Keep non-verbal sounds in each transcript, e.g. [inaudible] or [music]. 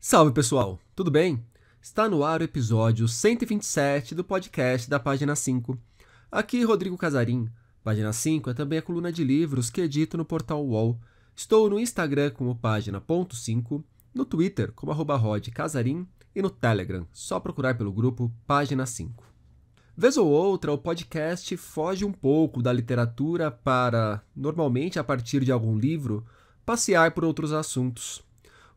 Salve pessoal, tudo bem? Está no ar o episódio 127 do podcast da Página 5. Aqui Rodrigo Casarim. Página 5 é também a coluna de livros que edito no portal UOL. Estou no Instagram como página.5, no Twitter como arroba rodcasarim e no Telegram, só procurar pelo grupo Página 5. Vez ou outra, o podcast foge um pouco da literatura para, normalmente a partir de algum livro, passear por outros assuntos.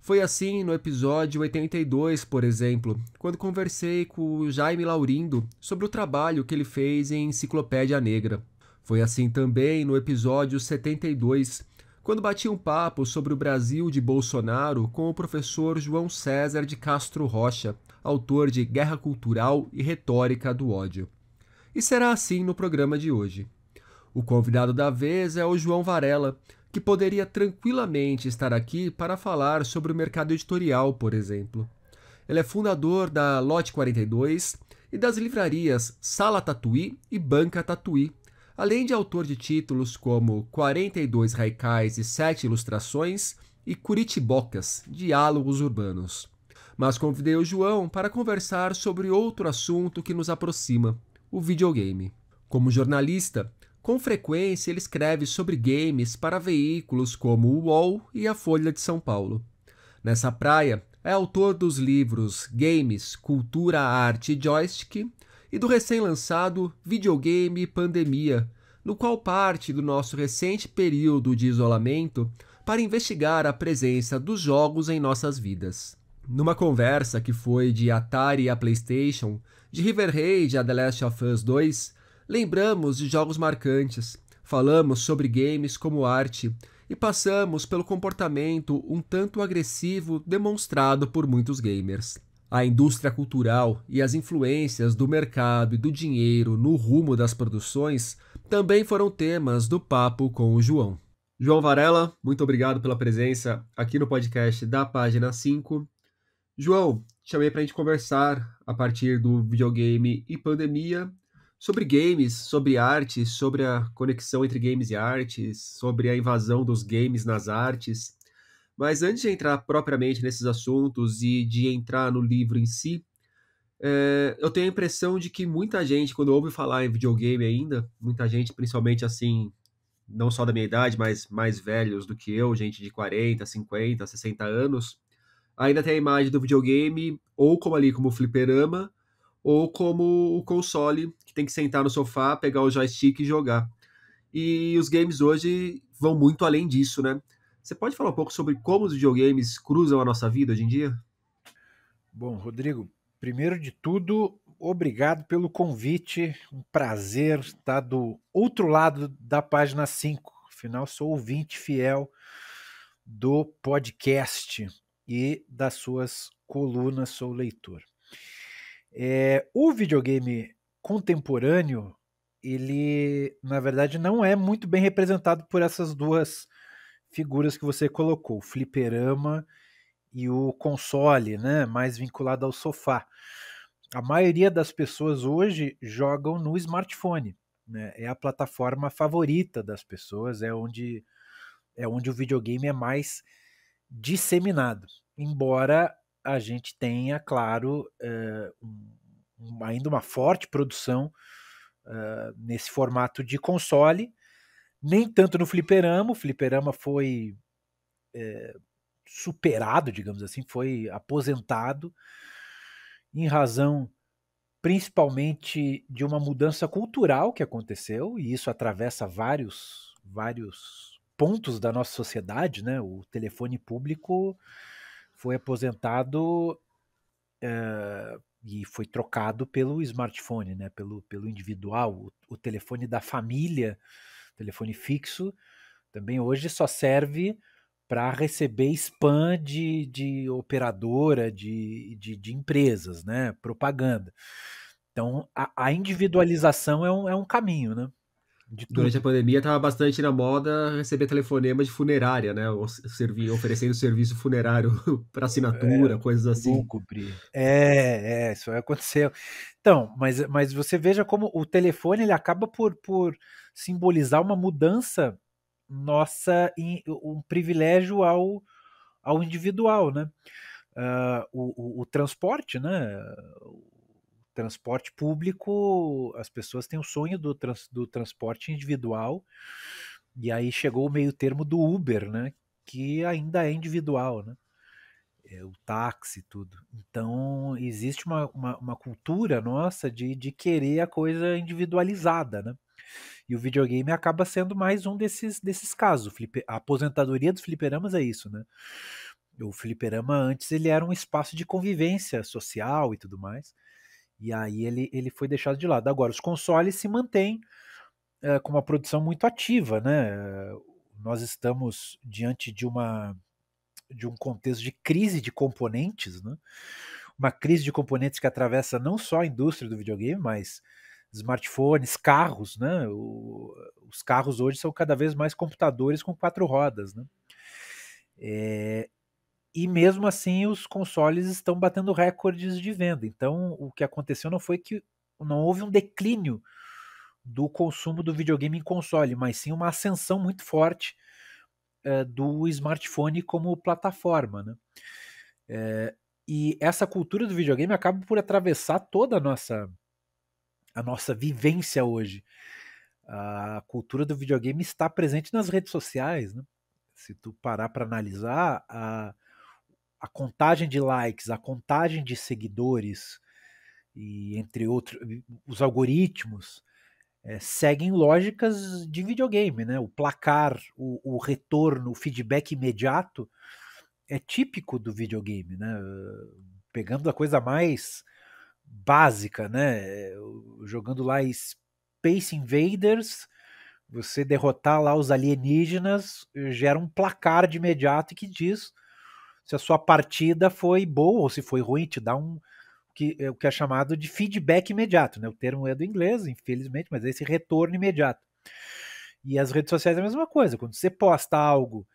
Foi assim no episódio 82, por exemplo, quando conversei com o Jaime Laurindo sobre o trabalho que ele fez em Enciclopédia Negra. Foi assim também no episódio 72, quando bati um papo sobre o Brasil de Bolsonaro com o professor João César de Castro Rocha, autor de Guerra Cultural e Retórica do Ódio e será assim no programa de hoje. O convidado da vez é o João Varela, que poderia tranquilamente estar aqui para falar sobre o mercado editorial, por exemplo. Ele é fundador da Lote 42 e das livrarias Sala Tatuí e Banca Tatuí, além de autor de títulos como 42 Raicais e 7 Ilustrações e Curitibocas, Diálogos Urbanos. Mas convidei o João para conversar sobre outro assunto que nos aproxima: o videogame. Como jornalista, com frequência ele escreve sobre games para veículos como o UOL e a Folha de São Paulo. Nessa praia, é autor dos livros Games, Cultura, Arte e Joystick e do recém-lançado Videogame e Pandemia, no qual parte do nosso recente período de isolamento para investigar a presença dos jogos em nossas vidas. Numa conversa que foi de Atari a PlayStation, de River Raid a The Last of Us 2, lembramos de jogos marcantes, falamos sobre games como arte e passamos pelo comportamento um tanto agressivo demonstrado por muitos gamers. A indústria cultural e as influências do mercado e do dinheiro no rumo das produções também foram temas do papo com o João. João Varela, muito obrigado pela presença aqui no podcast da página 5. João, te chamei para a gente conversar a partir do videogame e pandemia, sobre games, sobre arte, sobre a conexão entre games e artes, sobre a invasão dos games nas artes. Mas antes de entrar propriamente nesses assuntos e de entrar no livro em si, é, eu tenho a impressão de que muita gente, quando ouve falar em videogame ainda, muita gente, principalmente assim, não só da minha idade, mas mais velhos do que eu, gente de 40, 50, 60 anos, ainda tem a imagem do videogame, ou como ali, como fliperama, ou como o console, que tem que sentar no sofá, pegar o joystick e jogar. E os games hoje vão muito além disso, né? Você pode falar um pouco sobre como os videogames cruzam a nossa vida hoje em dia? Bom, Rodrigo, primeiro de tudo, obrigado pelo convite. Um prazer estar do outro lado da página 5. Afinal, sou ouvinte fiel do podcast e das suas colunas sou leitor. É, o videogame contemporâneo, ele na verdade não é muito bem representado por essas duas figuras que você colocou, o fliperama e o console, né, mais vinculado ao sofá. A maioria das pessoas hoje jogam no smartphone, né? É a plataforma favorita das pessoas, é onde é onde o videogame é mais disseminado, embora a gente tenha, claro, eh, um, ainda uma forte produção eh, nesse formato de console, nem tanto no fliperama, o fliperama foi eh, superado, digamos assim, foi aposentado em razão principalmente de uma mudança cultural que aconteceu, e isso atravessa vários, vários pontos da nossa sociedade, né? O telefone público foi aposentado eh, e foi trocado pelo smartphone, né? Pelo, pelo individual, o, o telefone da família, telefone fixo, também hoje só serve para receber spam de, de operadora, de, de, de, empresas, né? propaganda. Então, a, a individualização é um, é um caminho, né? Durante a pandemia estava bastante na moda receber telefonema de funerária, né? oferecendo serviço funerário [laughs] para assinatura, é, coisas assim. cobrir. É, é, isso aconteceu. Então, mas, mas você veja como o telefone ele acaba por, por simbolizar uma mudança nossa, um privilégio ao, ao individual, né? Uh, o, o, o transporte, né? transporte público, as pessoas têm o sonho do, trans, do transporte individual, e aí chegou o meio termo do Uber, né? Que ainda é individual, né? É, o táxi, tudo. Então, existe uma, uma, uma, cultura nossa de, de querer a coisa individualizada, né? E o videogame acaba sendo mais um desses, desses casos. A aposentadoria dos fliperamas é isso, né? O fliperama antes ele era um espaço de convivência social e tudo mais. E aí ele, ele foi deixado de lado. Agora, os consoles se mantêm é, com uma produção muito ativa, né? Nós estamos diante de uma de um contexto de crise de componentes, né? Uma crise de componentes que atravessa não só a indústria do videogame, mas smartphones, carros, né? O, os carros hoje são cada vez mais computadores com quatro rodas, né? É, e mesmo assim, os consoles estão batendo recordes de venda. Então, o que aconteceu não foi que não houve um declínio do consumo do videogame em console, mas sim uma ascensão muito forte é, do smartphone como plataforma. Né? É, e essa cultura do videogame acaba por atravessar toda a nossa, a nossa vivência hoje. A cultura do videogame está presente nas redes sociais. Né? Se tu parar para analisar, a, a contagem de likes, a contagem de seguidores e entre outros os algoritmos é, seguem lógicas de videogame, né? O placar, o, o, retorno, o feedback imediato é típico do videogame, né? Pegando a coisa mais básica, né? Jogando lá Space Invaders, você derrotar lá os alienígenas gera um placar de imediato que diz se a sua partida foi boa ou se foi ruim, te dá um que, é, o que é chamado de feedback imediato, né? O termo é do inglês, infelizmente, mas é esse retorno imediato. E as redes sociais é a mesma coisa. Quando você posta algo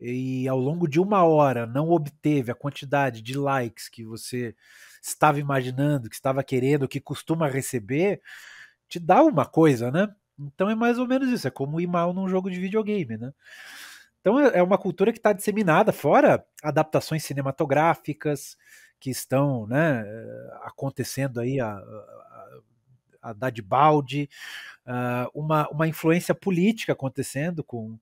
e ao longo de uma hora não obteve a quantidade de likes que você estava imaginando, que estava querendo, que costuma receber, te dá uma coisa, né? Então é mais ou menos isso. É como ir mal num jogo de videogame, né? Então é, é uma cultura que está disseminada, fora adaptações cinematográficas que estão né, acontecendo aí a, a, a dar de balde, uma, uma influência política acontecendo com,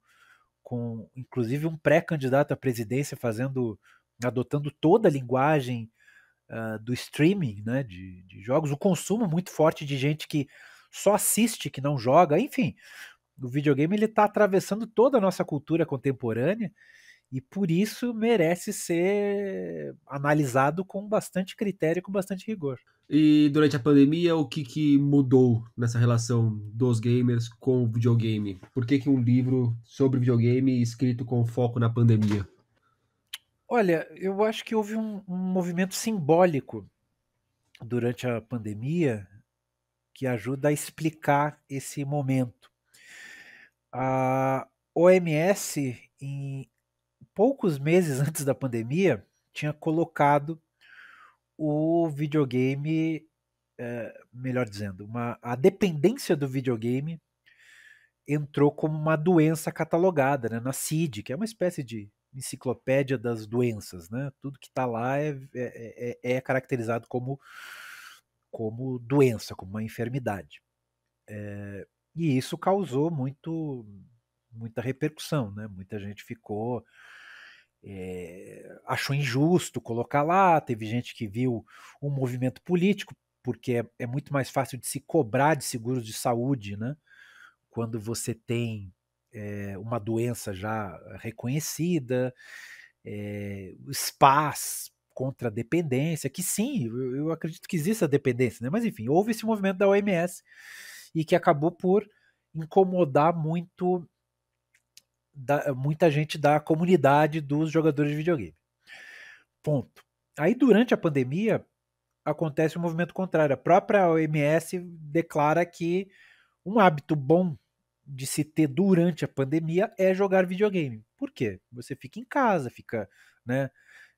com inclusive um pré-candidato à presidência fazendo, adotando toda a linguagem uh, do streaming né, de, de jogos, o consumo muito forte de gente que só assiste, que não joga, enfim, o videogame ele está atravessando toda a nossa cultura contemporânea e por isso merece ser analisado com bastante critério, e com bastante rigor. E durante a pandemia, o que, que mudou nessa relação dos gamers com o videogame? Por que, que um livro sobre videogame escrito com foco na pandemia? Olha, eu acho que houve um, um movimento simbólico durante a pandemia que ajuda a explicar esse momento. A OMS, em poucos meses [laughs] antes da pandemia, tinha colocado o videogame, eh, melhor dizendo, uma, a dependência do videogame entrou como uma doença catalogada né, na CID, que é uma espécie de enciclopédia das doenças, né? Tudo que está lá é, é, é, é, caracterizado como, como doença, como uma enfermidade. É, e isso causou muito, muita repercussão, né? Muita gente ficou. É, achou injusto colocar lá, teve gente que viu um movimento político, porque é, é muito mais fácil de se cobrar de seguros de saúde, né? Quando você tem é, uma doença já reconhecida, é, eh, spas contra a dependência, que sim, eu, eu acredito que existe a dependência, né? mas enfim, houve esse movimento da OMS e que acabou por incomodar muito da, muita gente da comunidade dos jogadores de videogame. Ponto. Aí durante a pandemia acontece o um movimento contrário. A própria OMS declara que um hábito bom de se ter durante a pandemia é jogar videogame. Por quê? Você fica em casa, fica né,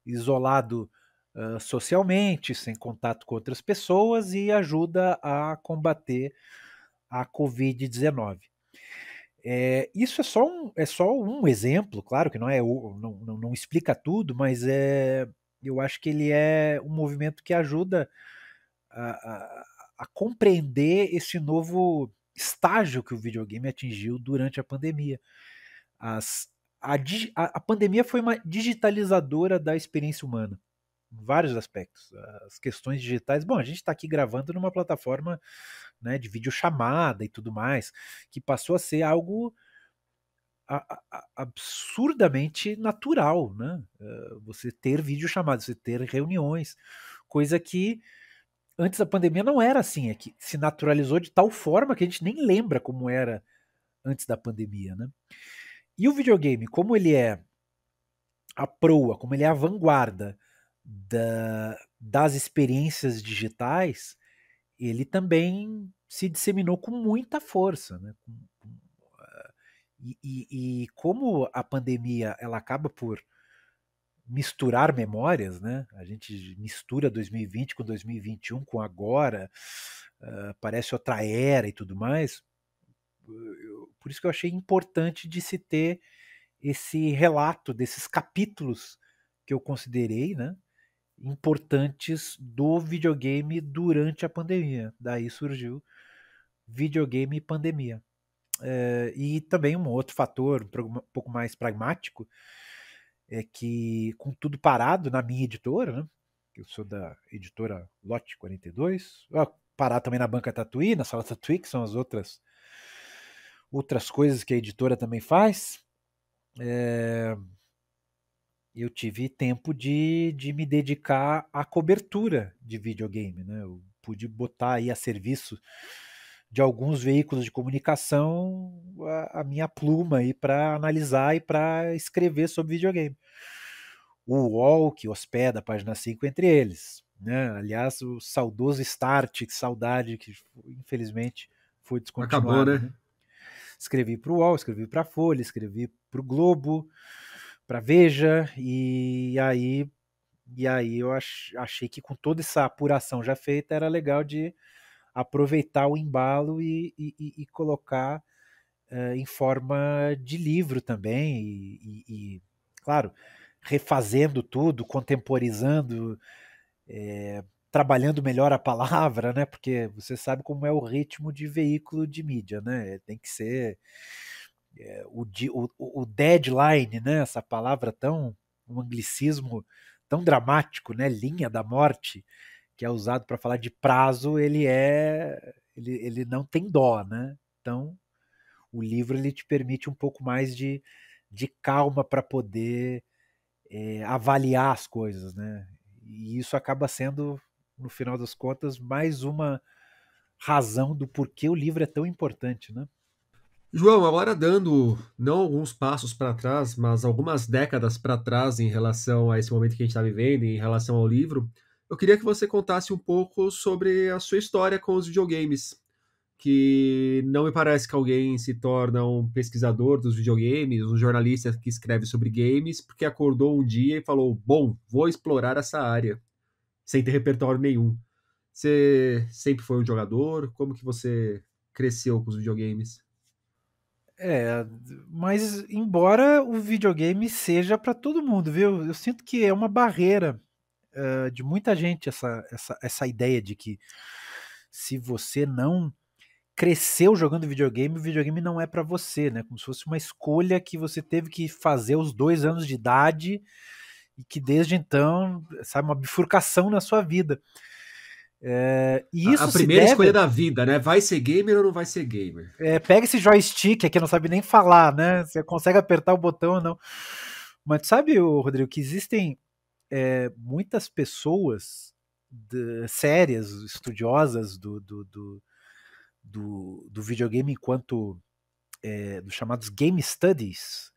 isolado uh, socialmente, sem contato com outras pessoas e ajuda a combater a Covid-19. É, isso é só, um, é só um exemplo, claro que não é não, não, não explica tudo, mas é, eu acho que ele é um movimento que ajuda a, a, a compreender esse novo estágio que o videogame atingiu durante a pandemia. As, a, a pandemia foi uma digitalizadora da experiência humana vários aspectos. As questões digitais, bom, a gente está aqui gravando numa plataforma né, de videochamada e tudo mais, que passou a ser algo absurdamente natural, né? Ah, você ter videochamada, você ter reuniões, coisa que antes da pandemia não era assim, é que se naturalizou de tal forma que a gente nem lembra como era antes da pandemia, né? E o videogame, como ele é a proa, como ele é a vanguarda da, das experiências digitais, ele também se disseminou com muita força, né? Eh, e, e, e, como a pandemia ela acaba por misturar memórias, né? A gente mistura 2020 com 2021, com agora, uh, parece outra era e tudo mais. por isso que eu achei importante de se ter esse relato desses capítulos que eu considerei, né? importantes do videogame durante a pandemia. Daí surgiu videogame e pandemia. É, e também um outro fator, um pouco mais pragmático, é que com tudo parado na minha editora, né? Eu sou da editora Lote 42. Ah, parar também na banca Tatuí, na sala Tatuí, que são as outras outras coisas que a editora também faz. É, eu tive tempo de, de me dedicar à cobertura de videogame. Né? Eu pude botar aí a serviço de alguns veículos de comunicação a, a minha pluma aí para analisar e para escrever sobre videogame. O UOL, que hospeda a página 5 entre eles. Né? Aliás, o saudoso Start, que saudade, que infelizmente foi descontinuado. Acabou, né? né? Escrevi para o UOL, escrevi para a Folha, escrevi para o Globo para Veja e aí e aí eu ach, achei que com toda essa apuração já feita era legal de aproveitar o embalo e, e, e colocar uh, em forma de livro também e, e claro refazendo tudo contemporizando é, trabalhando melhor a palavra né porque você sabe como é o ritmo de veículo de mídia né tem que ser o, o, o, deadline, né? Essa palavra tão um anglicismo tão dramático, né? Linha da morte que é usado para falar de prazo, ele é ele, ele não tem dó, né? Então o livro ele te permite um pouco mais de, de calma para poder é, avaliar as coisas, né? E isso acaba sendo no final das contas mais uma razão do porquê o livro é tão importante, né? João, agora dando não alguns passos para trás, mas algumas décadas para trás em relação a esse momento que a gente está vivendo, em relação ao livro, eu queria que você contasse um pouco sobre a sua história com os videogames. Que não me parece que alguém se torna um pesquisador dos videogames, um jornalista que escreve sobre games, porque acordou um dia e falou: Bom, vou explorar essa área, sem ter repertório nenhum. Você sempre foi um jogador? Como que você cresceu com os videogames? É, mas embora o videogame seja para todo mundo, viu? Eu sinto que é uma barreira uh, de muita gente essa, essa, essa ideia de que se você não cresceu jogando videogame, o videogame não é para você, né? Como se fosse uma escolha que você teve que fazer aos dois anos de idade e que desde então, sabe, uma bifurcação na sua vida. É, e isso a, a primeira deve... escolha da vida, né? Vai ser gamer ou não vai ser gamer? É, pega esse joystick aqui, é não sabe nem falar, né? Você consegue apertar o botão ou não. Mas sabe, Rodrigo, que existem é, muitas pessoas de, sérias, estudiosas do, do, do, do, do videogame enquanto é, dos chamados game studies,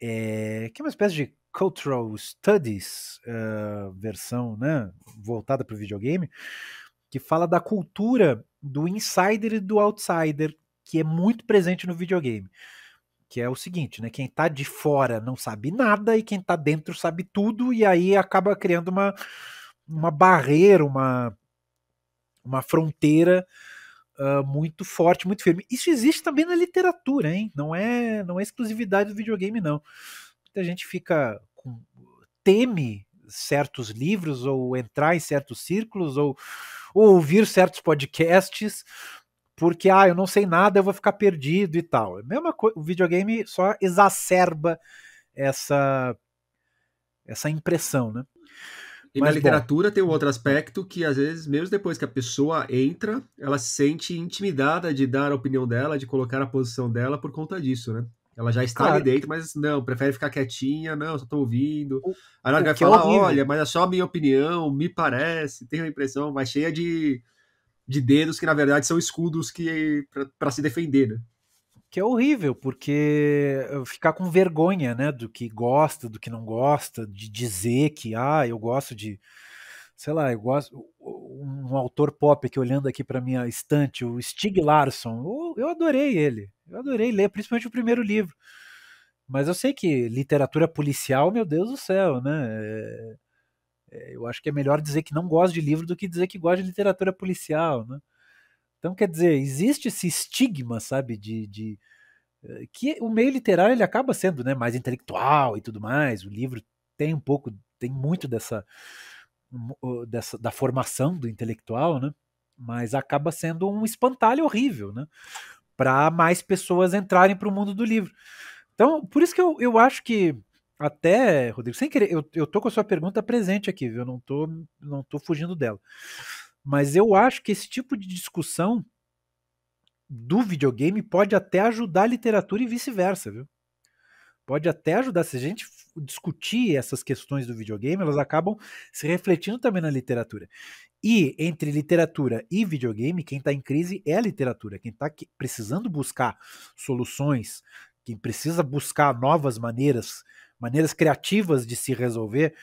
é, que é uma espécie de Cultural Studies, uh, versão né, voltada para o videogame, que fala da cultura do insider e do outsider, que é muito presente no videogame. Que é o seguinte, né? Quem está de fora não sabe nada e quem está dentro sabe tudo, e aí acaba criando uma, uma barreira, uma, uma fronteira Uh, muito forte, muito firme. Isso existe também na literatura, hein? Não é, não é exclusividade do videogame, não a gente fica com, teme certos livros ou entrar em certos círculos ou, ou ouvir certos podcasts porque ah, eu não sei nada, eu vou ficar perdido e tal. É mesma coisa, o videogame só exacerba essa essa impressão, né? E Mas, na literatura bom. tem um outro hum, hum. aspecto que às vezes, mesmo depois que a pessoa entra, ela se sente intimidada de dar a opinião dela, de colocar a posição dela por conta disso, né? Ela já está claro. ali dentro, mas não, prefere ficar quietinha, não, só tô ouvindo. Aí ela vai é falar, é olha, mas é só a minha opinião, me parece, tenho a impressão, mas cheia de, de dedos que, na verdade, são escudos que para se defender, né? Que é horrível, porque ficar com vergonha, né, do que gosta, do que não gosta, de dizer que, ah, eu gosto de, sei lá, eu gosto um autor pop aqui olhando aqui para minha estante, o Stig Larsson. eu adorei ele. Eu adorei ler, principalmente o primeiro livro. Mas eu sei que literatura policial, meu Deus do céu, né? É, é, eu acho que é melhor dizer que não gosta de livro do que dizer que gosta de literatura policial, né? Então, quer dizer, existe esse estigma, sabe, de, de é, que o meio literário ele acaba sendo né, mais intelectual e tudo mais. O livro tem um pouco, tem muito dessa, dessa da formação do intelectual, né? Mas acaba sendo um espantalho horrível, né? para mais pessoas entrarem para o mundo do livro. Então, por isso que eu, eu acho que até, Rodrigo, sem querer, eu, eu tô com a sua pergunta presente aqui, viu? Eu não tô, não tô fugindo dela. Mas eu acho que esse tipo de discussão do videogame pode até ajudar a literatura e vice-versa, viu? Pode até ajudar. Se a gente discutir essas questões do videogame, elas acabam se refletindo também na literatura. E entre literatura e videogame, quem está em crise é a literatura. Quem está precisando buscar soluções, quem precisa buscar novas maneiras, maneiras criativas de se resolver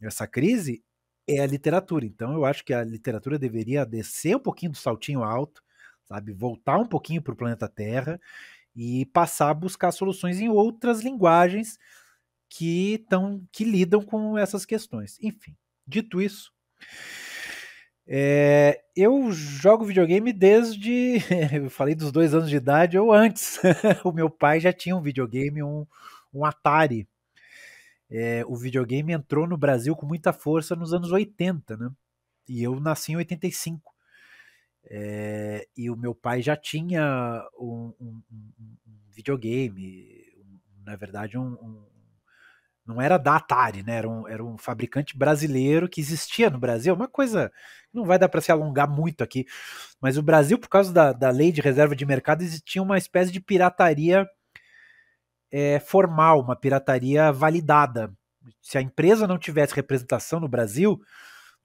essa crise, é a literatura. Então eu acho que a literatura deveria descer um pouquinho do saltinho alto, sabe? Voltar um pouquinho para o planeta Terra e passar a buscar soluções em outras linguagens que, tão, que lidam com essas questões. Enfim, dito isso. É, eu jogo videogame desde. [laughs] Eu falei dos dois anos de idade ou antes. [laughs] o meu pai já tinha um videogame, um, um Atari. É, o videogame entrou no Brasil com muita força nos anos 80, né? E eu nasci em 85. É, e o meu pai já tinha um, um, um videogame, na verdade, um, não era da Atari, né? Era um, era um fabricante brasileiro que existia no Brasil, é uma coisa que não vai dar para se alongar muito aqui. Mas o Brasil, por causa da, da lei de reserva de mercado, existia uma espécie de pirataria é, formal, uma pirataria validada. Se a empresa não tivesse representação no Brasil,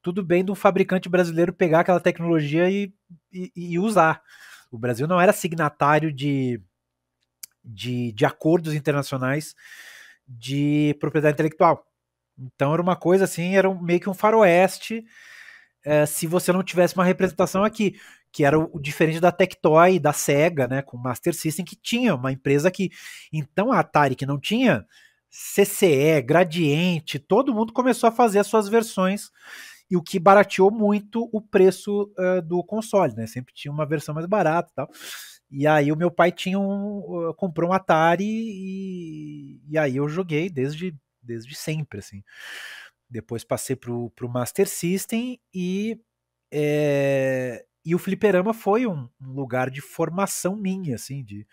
tudo bem de um fabricante brasileiro pegar aquela tecnologia e, e, e usar. O Brasil não era signatário de, de, de acordos internacionais de propriedade intelectual. Então era uma coisa assim, era um, meio que um faroeste é, se você não tivesse uma representação aqui, que era o, diferente da Tectoy, da Sega, né, com Master System, que tinha uma empresa aqui. Então a Atari, que não tinha CCE, Gradiente, todo mundo começou a fazer as suas versões e o que barateou muito o preço uh, do console, né? Sempre tinha uma versão mais barata tal. E aí o meu pai tinha um, uh, comprou um Atari e, e aí eu joguei desde, desde sempre, assim. Depois passei pro, pro Master System e, é, e o fliperama foi um, um, lugar de formação minha, assim, de...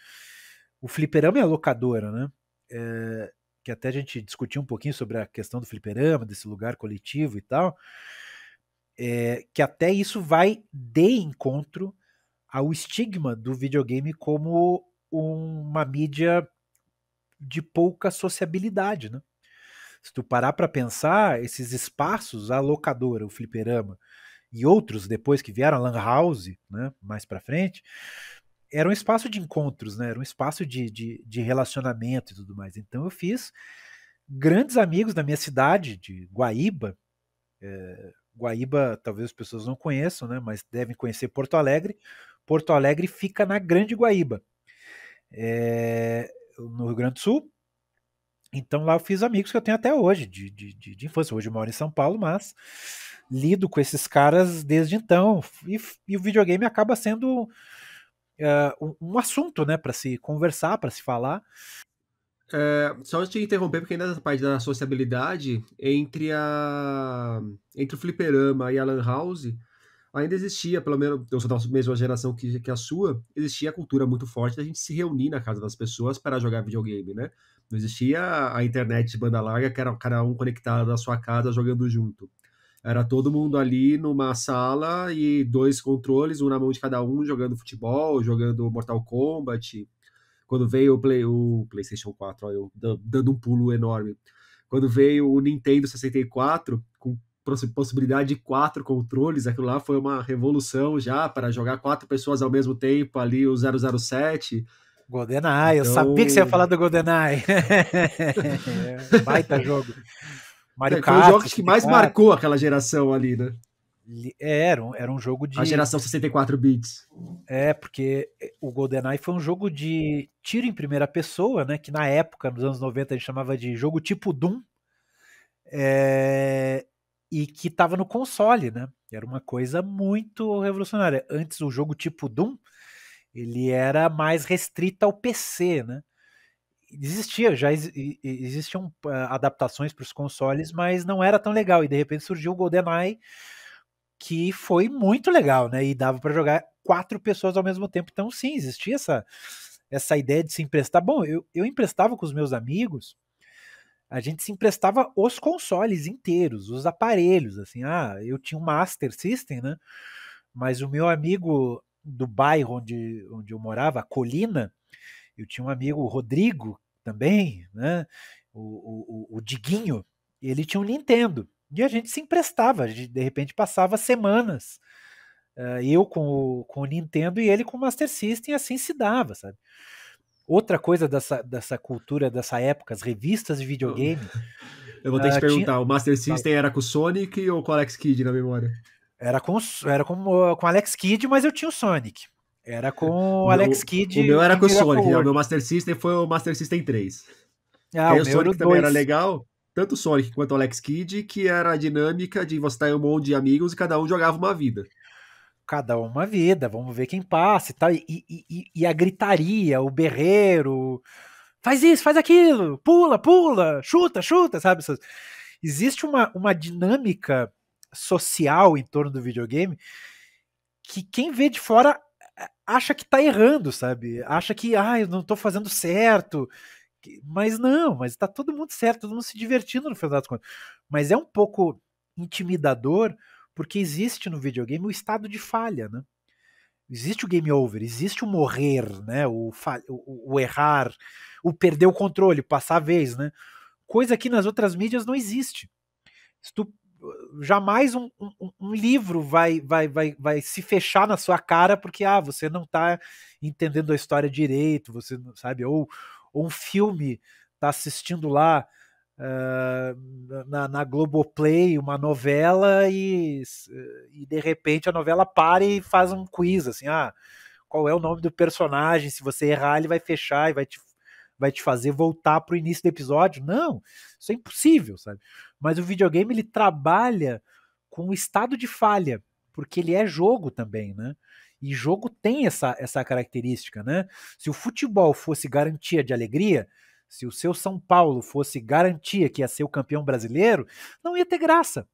O fliperama é a locadora, né? É, que até a gente discutiu um pouquinho sobre a questão do fliperama, desse lugar coletivo e tal, é, que até isso vai de encontro ao estigma do videogame como uma mídia de pouca sociabilidade, né? Se tu parar para pensar, esses espaços, a locadora, o fliperama e outros depois que vieram a Lan House, né, mais para frente, era um espaço de encontros, né? Era um espaço de, de, de, relacionamento e tudo mais. Então eu fiz grandes amigos da minha cidade, de Guaíba. É, Guaíba, talvez as pessoas não conheçam, né? Mas devem conhecer Porto Alegre. Porto Alegre fica na Grande Guaíba, é, no Rio Grande do Sul. Então lá eu fiz amigos que eu tenho até hoje, de, de, de, de infância. Hoje eu moro em São Paulo, mas lido com esses caras desde então. E, e o videogame acaba sendo uh, um assunto, né, para se conversar, para se falar. É, só te interromper, porque ainda nessa parte da sociabilidade, entre, a, entre o fliperama e a Lan House, ainda existia, pelo menos eu sou da mesma geração que, que a sua, existia a cultura muito forte da gente se reunir na casa das pessoas para jogar videogame, né? Não existia a internet de banda larga, que era cada um conectado à sua casa jogando junto. Era todo mundo ali numa sala e dois controles, um na mão de cada um, jogando futebol, jogando Mortal Kombat. Quando veio o, Play, o PlayStation 4, ó, eu dando um pulo enorme. Quando veio o Nintendo 64, com possibilidade de quatro controles, aquilo lá foi uma revolução já para jogar quatro pessoas ao mesmo tempo ali, o 007. GoldenEye, então... eu sabia que você ia então falar do GoldenEye. [laughs] é, baita jogo. Mario Kart, foi um jogo que mais marcou aquela geração ali, né? É, era, era um jogo de. A geração 64 bits. É, porque é, o GoldenEye foi um jogo de tiro em primeira pessoa, né? Que na época, nos anos 90, a gente chamava de jogo tipo Doom. É, e que estava no console, né? Era uma coisa muito revolucionária. Antes o jogo tipo Doom, ele era mais restrito ao PC, né? Existia, já ex existiam uh, adaptações para os consoles, mas não era tão legal. E de repente surgiu o GoldenEye, que foi muito legal, né? E dava para jogar quatro pessoas ao mesmo tempo. Então, sim, existia essa, essa ideia de se emprestar. Bom, eu, eu emprestava com os meus amigos a gente se emprestava os consoles inteiros, os aparelhos, assim, ah, eu tinha um Master System, né? Mas o meu amigo do bairro onde, onde eu morava, Colina, eu tinha um amigo, o Rodrigo, também, né? O, o, o Diguinho, ele tinha um Nintendo. E a gente se emprestava, a gente de repente passava semanas, eh, eu com o, com o Nintendo e ele com o Master System, assim se dava, sabe? Outra coisa dessa, dessa cultura, dessa época, as revistas de videogame. Eu vou ter que ah, te perguntar, tinha... o Master System era com o Sonic ou com o Alex Kidd na memória? Era com era com, ah, com Alex Kidd, mas eu tinha o Sonic. Era com o Alex [laughs] Kidd. O meu era com o Sonic, o meu Master System foi o Master System 3. Ah, o, o Sonic era também era legal, tanto o Sonic quanto o Alex Kidd, que era a dinâmica de você ter tá um monte de amigos e cada um jogava uma vida cada uma vida, vamos ver quem passa e tal. E, e, e, a gritaria, o berreiro, faz isso, faz aquilo, pula, pula, chuta, chuta, sabe? Existe uma, uma dinâmica social em torno do videogame que quem vê de fora eh, acha que tá errando, sabe? Acha que, ah, eu não tô fazendo certo. Mas não, mas tá todo mundo certo, todo mundo se divertindo no final das contas. Mas é um pouco intimidador porque existe no videogame o estado de falha, né? Existe o game over, existe o morrer, né? O, o, o errar, o perder o controle, passar a vez, né? Coisa que nas outras mídias não existe. Tu, jamais um, um, um, livro vai, vai, vai, vai se fechar na sua cara porque ah, você não está entendendo a história direito, você não sabe, ou, ou um filme está assistindo lá uh, na, na Globoplay uma novela e, e de repente a novela para e faz um quiz, assim, ah, qual é o nome do personagem, se você errar ele vai fechar e vai te, vai te fazer voltar para o início do episódio. Não, isso é impossível, sabe? Mas o videogame ele trabalha com o estado de falha, porque ele é jogo também, né? E jogo tem essa, essa característica, né? Se o futebol fosse garantia de alegria, se o seu São Paulo fosse garantia que ia ser o campeão brasileiro, não ia ter graça.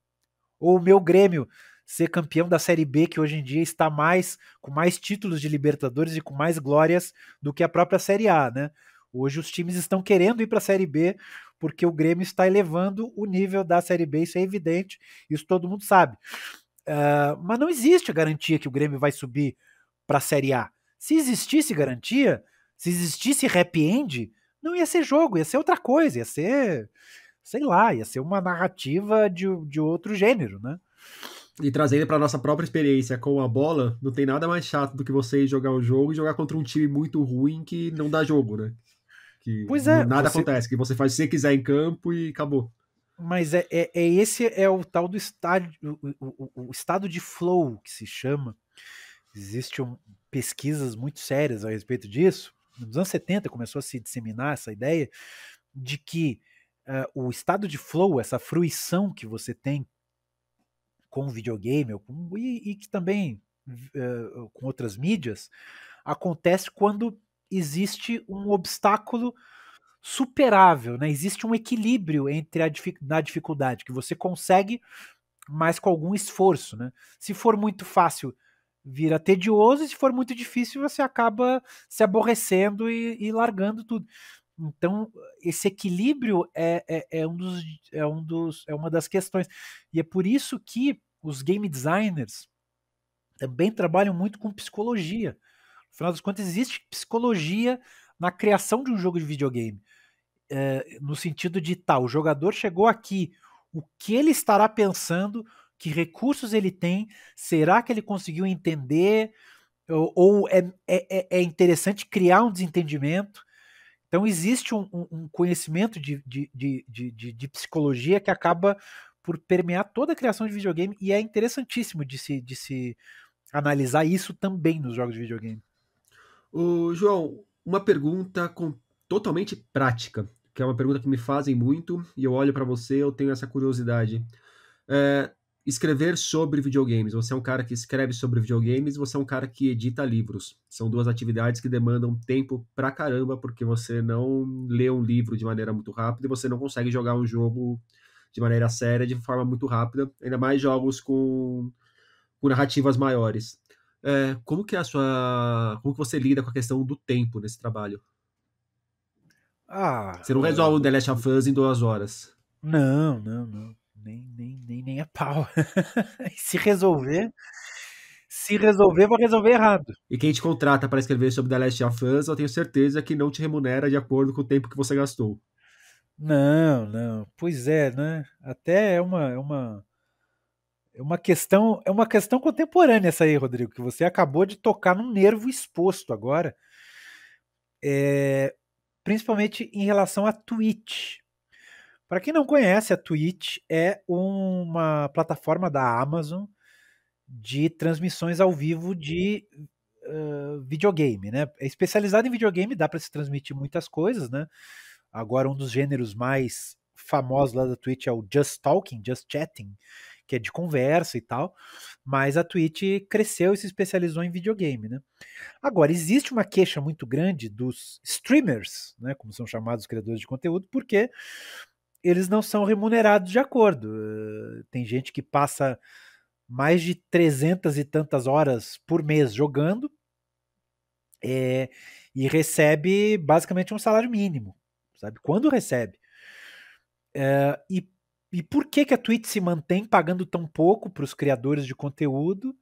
Ou o meu Grêmio ser campeão da Série B, que hoje em dia está mais com mais títulos de Libertadores e com mais glórias do que a própria Série A, né? Hoje os times estão querendo ir para a Série B porque o Grêmio está elevando o nível da Série B, isso é evidente, isso todo mundo sabe. Uh, mas não existe garantia que o Grêmio vai subir para a Série A. Se existisse garantia, se existisse happy end, não ia ser jogo, ia ser outra coisa, ia ser, sei lá, ia ser uma narrativa de, de outro gênero, né? E trazendo para nossa própria experiência com a bola, não tem nada mais chato do que você jogar um jogo e jogar contra um time muito ruim que não dá jogo, né? Que pois é, nada você... acontece, que você faz o que você quiser em campo e acabou. Mas é, é, é esse é o tal do estádio, o, o, o estado de flow que se chama. Existem pesquisas muito sérias a respeito disso nos anos 70 começou a se disseminar essa ideia de que uh, o estado de flow, essa fruição que você tem com o videogame ou com, e, e, que também uh, com outras mídias, acontece quando existe um obstáculo superável, né? Existe um equilíbrio entre a dific na dificuldade que você consegue, mas com algum esforço, né? Se for muito fácil vira tedioso e se for muito difícil você acaba se aborrecendo e, e largando tudo. Então esse equilíbrio é, é, é, um dos, é um dos é uma das questões e é por isso que os game designers também trabalham muito com psicologia. No final das contas existe psicologia na criação de um jogo de videogame é, no sentido de tal tá, o jogador chegou aqui o que ele estará pensando que recursos ele tem, será que ele conseguiu entender, ou, ou é, é, é, é interessante criar um desentendimento. Então, existe um, um conhecimento de, de, de, de, psicologia que acaba por permear toda a criação de videogame, e é interessantíssimo de se, de se analisar isso também nos jogos de videogame. O João, uma pergunta com, totalmente prática, que é uma pergunta que me fazem muito, e eu olho para você, eu tenho essa curiosidade. É, escrever sobre videogames. Você é um cara que escreve sobre videogames, você é um cara que edita livros. São duas atividades que demandam tempo pra caramba, porque você não lê um livro de maneira muito rápida e você não consegue jogar um jogo de maneira séria, de forma muito rápida, ainda mais jogos com, com narrativas maiores. É, como que é a sua. Como que você lida com a questão do tempo nesse trabalho? Ah, você não resolve o The Last of Us em duas horas. Não, não, não. Nem, nem, nem nem a é pau. [laughs] se resolver, se resolver, vou resolver errado. E quem te contrata para escrever sobre The Last of Us, eu tenho certeza que não te remunera de acordo com o tempo que você gastou. Não, não. Pois é, né? Até é uma, é uma, é uma questão, é uma questão contemporânea essa aí, Rodrigo, que você acabou de tocar num nervo exposto agora. É, principalmente em relação a Twitch, para quem não conhece, a Twitch é uma plataforma da Amazon de transmissões ao vivo de uh, videogame, né? É especializada em videogame, dá para se transmitir muitas coisas, né? Agora um dos gêneros mais famosos lá da Twitch é o Just Talking, Just Chatting, que é de conversa e tal, mas a Twitch cresceu e se especializou em videogame, né? Agora, existe uma queixa muito grande dos streamers, né, como são chamados os criadores de conteúdo, porque eles não são remunerados de acordo. Eh, tem gente que passa mais de 300 e tantas horas por mês jogando é, e recebe basicamente um salário mínimo, sabe? Quando recebe. É, e, e por que, que a Twitch se mantém pagando tão pouco para os criadores de conteúdo?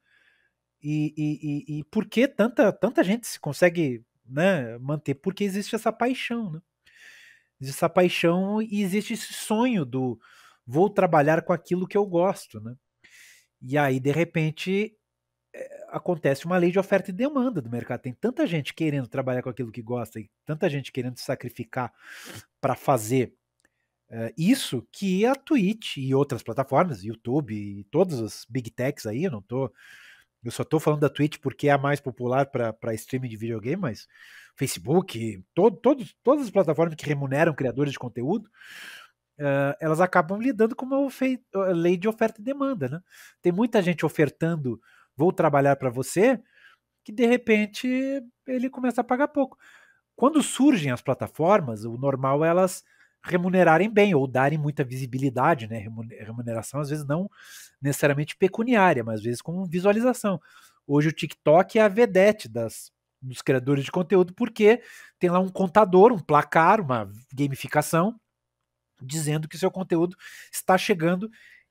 E, e, e, e por que tanta, tanta gente se consegue né, manter? Porque existe essa paixão, né? Existe essa paixão e existe esse sonho do vou trabalhar com aquilo que eu gosto, né? E aí, de repente, eh, acontece uma lei de oferta e demanda do mercado. Tem tanta gente querendo trabalhar com aquilo que gosta e tanta gente querendo se sacrificar para fazer uh, isso que a Twitch e outras plataformas, YouTube e todas as big techs aí, eu não tô. Eu só estou falando da Twitch porque é a mais popular para streaming de videogame, mas Facebook, todo, todas as plataformas que remuneram criadores de conteúdo, uh, elas acabam lidando com uma eh, lei de oferta e demanda. Né? Tem muita gente ofertando, vou trabalhar para você, que de repente ele começa a pagar pouco. Quando surgem as plataformas, o normal é elas remunerarem bem ou darem muita visibilidade, né? Remuneração às vezes não necessariamente pecuniária, mas às vezes com visualização. Hoje o TikTok é a vedete das dos criadores de conteúdo, porque tem lá um contador, um placar, uma gamificação, dizendo que seu conteúdo está chegando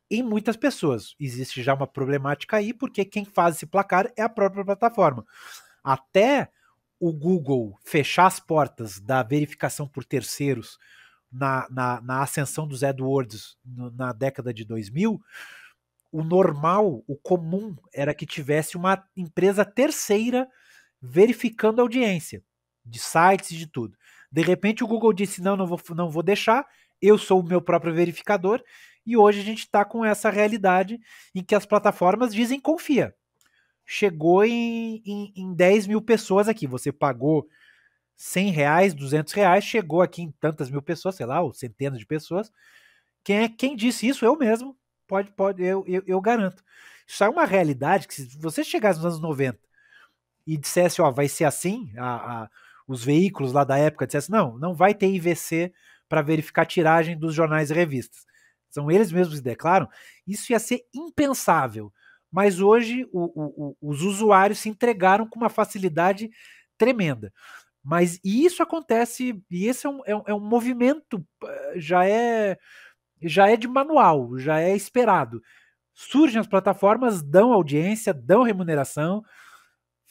em muitas pessoas. Existe já uma problemática aí, porque quem faz esse placar é a própria plataforma. Até o Google fechar as portas da verificação por terceiros na, na, na ascensão dos AdWords no, na década de 2000, o normal, o comum, era que tivesse uma empresa terceira verificando a audiência de sites e de tudo. De repente o Google disse: não, não vou, não vou deixar, eu sou o meu próprio verificador. E hoje a gente está com essa realidade em que as plataformas dizem confia. Chegou em, em, em 10 mil pessoas aqui. Você pagou 100 reais, 200 reais, chegou aqui em tantas mil pessoas, sei lá, ou centenas de pessoas. Quem, é, quem disse isso? Eu mesmo. Pode, pode, eu, eu, eu garanto. Isso é uma realidade que se você chegar nos anos 90 e dissesse, ó, vai ser assim, a, a, os veículos lá da época dissessem, não, não vai ter IVC para verificar a tiragem dos jornais e revistas. São eles mesmos que declaram, isso ia ser impensável. Mas hoje o, o, os usuários se entregaram com uma facilidade tremenda. Mas e isso acontece, e esse é um, é um, é um movimento, eh, já é, já é de manual, já é esperado surgem as plataformas, dão audiência, dão remuneração,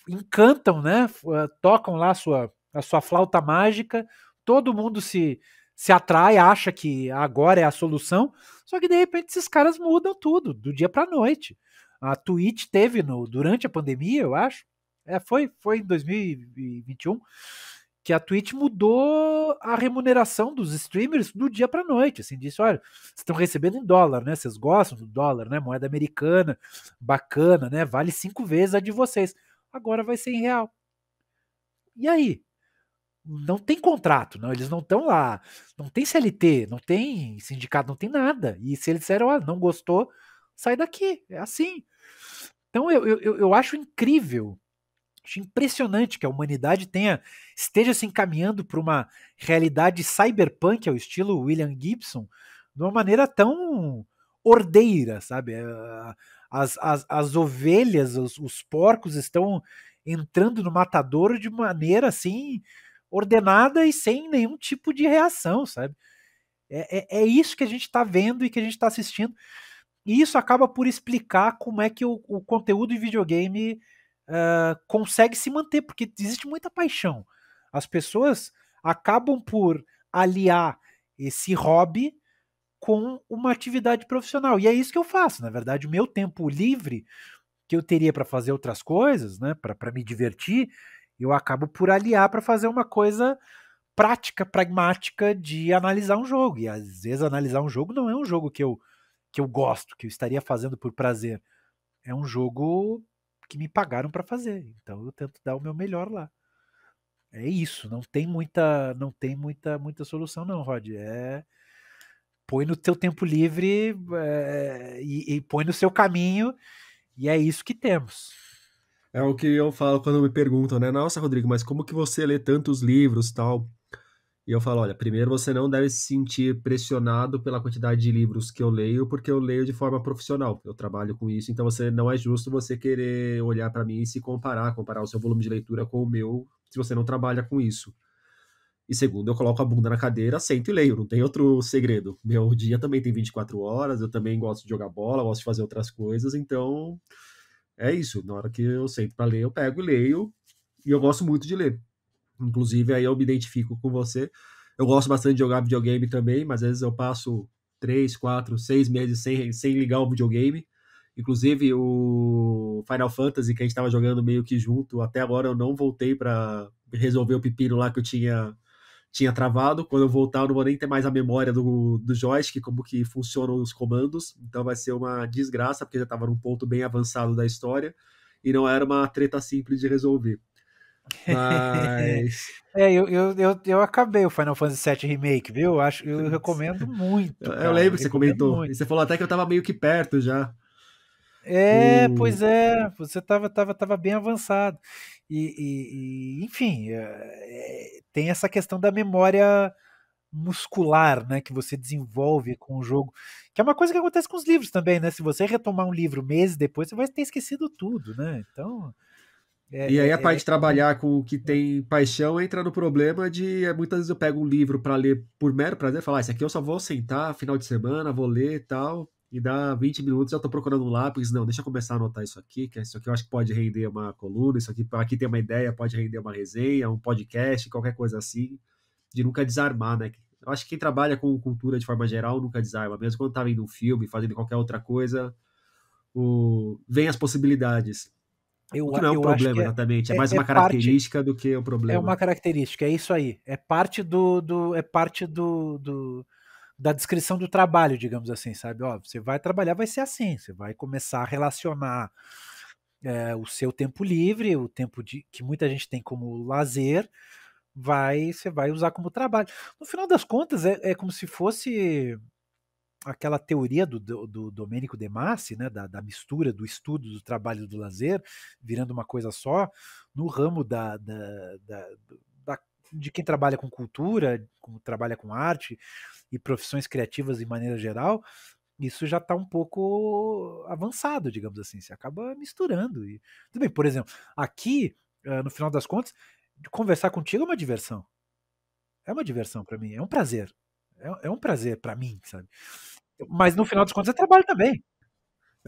encantam, né? Ah, tocam lá a sua, a sua flauta mágica, todo mundo se, se atrai, acha que agora é a solução, só que de repente esses caras mudam tudo, do dia para noite. A Twitch teve no, durante a pandemia, eu acho, é, foi, foi em 2021, que a Twitch mudou a remuneração dos streamers do dia para noite. Assim, disse: olha, vocês estão recebendo em dólar, né? Vocês gostam do dólar, né? Moeda americana, bacana, né? Vale cinco vezes a de vocês agora vai ser em real. E aí? Não tem contrato, não. Eles não estão lá. Não tem CLT, não tem sindicato, não tem nada. E se eles disseram, ah, não gostou, sai daqui. É assim. Então eu, eu, eu acho incrível, acho impressionante que a humanidade tenha esteja se encaminhando para uma realidade cyberpunk ao estilo William Gibson, de uma maneira tão ordeira, sabe? É, as, as, as ovelhas, os, os porcos estão entrando no matador de maneira assim ordenada e sem nenhum tipo de reação, sabe? É, é, é isso que a gente está vendo e que a gente está assistindo. E isso acaba por explicar como é que o, o conteúdo de videogame uh, consegue se manter, porque existe muita paixão. As pessoas acabam por aliar esse hobby com uma atividade profissional. E é isso que eu faço, na verdade, o meu tempo livre que eu teria para fazer outras coisas, né, para me divertir, eu acabo por aliar para fazer uma coisa prática, pragmática de analisar um jogo. E às vezes analisar um jogo não é um jogo que eu que eu gosto, que eu estaria fazendo por prazer. É um jogo que me pagaram para fazer, então eu tento dar o meu melhor lá. É isso, não tem muita, não tem muita, muita solução não, Rod. É põe no teu tempo livre é, e, e, põe no seu caminho, e é isso que temos. É o que eu falo quando me perguntam, né? Nossa, Rodrigo, mas como que você lê tantos livros tal? E eu falo, olha, primeiro você não deve se sentir pressionado pela quantidade de livros que eu leio, porque eu leio de forma profissional. Eu trabalho com isso, então você não é justo você querer olhar para mim e se comparar, comparar o seu volume de leitura com o meu, se você não trabalha com isso. E segundo, eu coloco a bunda na cadeira, sento e leio, não tem outro segredo. Meu dia também tem 24 horas, eu também gosto de jogar bola, gosto de fazer outras coisas, então é isso. Na hora que eu sento para ler, eu pego e leio, e eu gosto muito de ler. Inclusive, aí eu me identifico com você. Eu gosto bastante de jogar videogame também, mas às vezes eu passo 3, 4, 6 meses sem, sem ligar o videogame. Inclusive, o Final Fantasy, que a gente estava jogando meio que junto, até agora eu não voltei para resolver o pepino lá que eu tinha tinha travado. Quando eu voltar, eu não vou nem ter mais a memória do, do joystick, como que funcionam os comandos. Então vai ser uma desgraça, porque já estava num ponto bem avançado da história e não era uma treta simples de resolver. Mas. [laughs] é, eu, eu, eu, eu, acabei o Final Fantasy VII Remake, viu? Acho, eu recomendo muito. Eu, eu lembro que você comentou. E você falou até que eu tava meio que perto já. É, pois é, você tava, tava, tava bem avançado. E, e, e enfim, é, tem essa questão da memória muscular, né, que você desenvolve com o jogo, que é uma coisa que acontece com os livros também, né? Se você retomar um livro meses depois, você vai ter esquecido tudo, né? Então, é, e aí é, a é, parte é, de trabalhar é. com o que tem paixão entra no problema de eh, muitas vezes eu pego um livro para ler por mero prazer, falar ah, esse aqui eu só vou sentar final de semana, vou ler e tal e dá 20 minutos, já estou procurando um lápis, não, deixa eu começar a anotar isso aqui, que é isso aqui eu acho que pode render uma coluna, isso aqui, aqui tem uma ideia, pode render uma resenha, um podcast, qualquer coisa assim, de nunca desarmar, né? Eu acho que quem trabalha com cultura de forma geral nunca desarma, mesmo quando tá vendo um filme, fazendo qualquer outra coisa, o... vem as possibilidades. Eu, não é um problema, é, exatamente. É, é mais é uma característica parte, do que o um é problema. É uma característica, é isso aí. É parte do, do é parte do, do, da descrição do trabalho, digamos assim, sabe? Ó, você vai trabalhar, vai ser assim, você vai começar a relacionar é, o seu tempo livre, o tempo de, que muita gente tem como lazer, vai você vai usar como trabalho. No final das contas, é, é como se fosse aquela teoria do, do, do Domênico De Masi, né, da, da, mistura do estudo, do trabalho do lazer, virando uma coisa só, no ramo da, da, da de quem trabalha com cultura, trabalha com arte e profissões criativas de maneira geral, isso já está um pouco avançado, digamos assim. Você acaba misturando. E, tudo bem, por exemplo, aqui, eh, no final das contas, conversar contigo é uma diversão. É uma diversão para mim, é um prazer. É, é um prazer para mim, sabe? Mas no final das contas é trabalho também.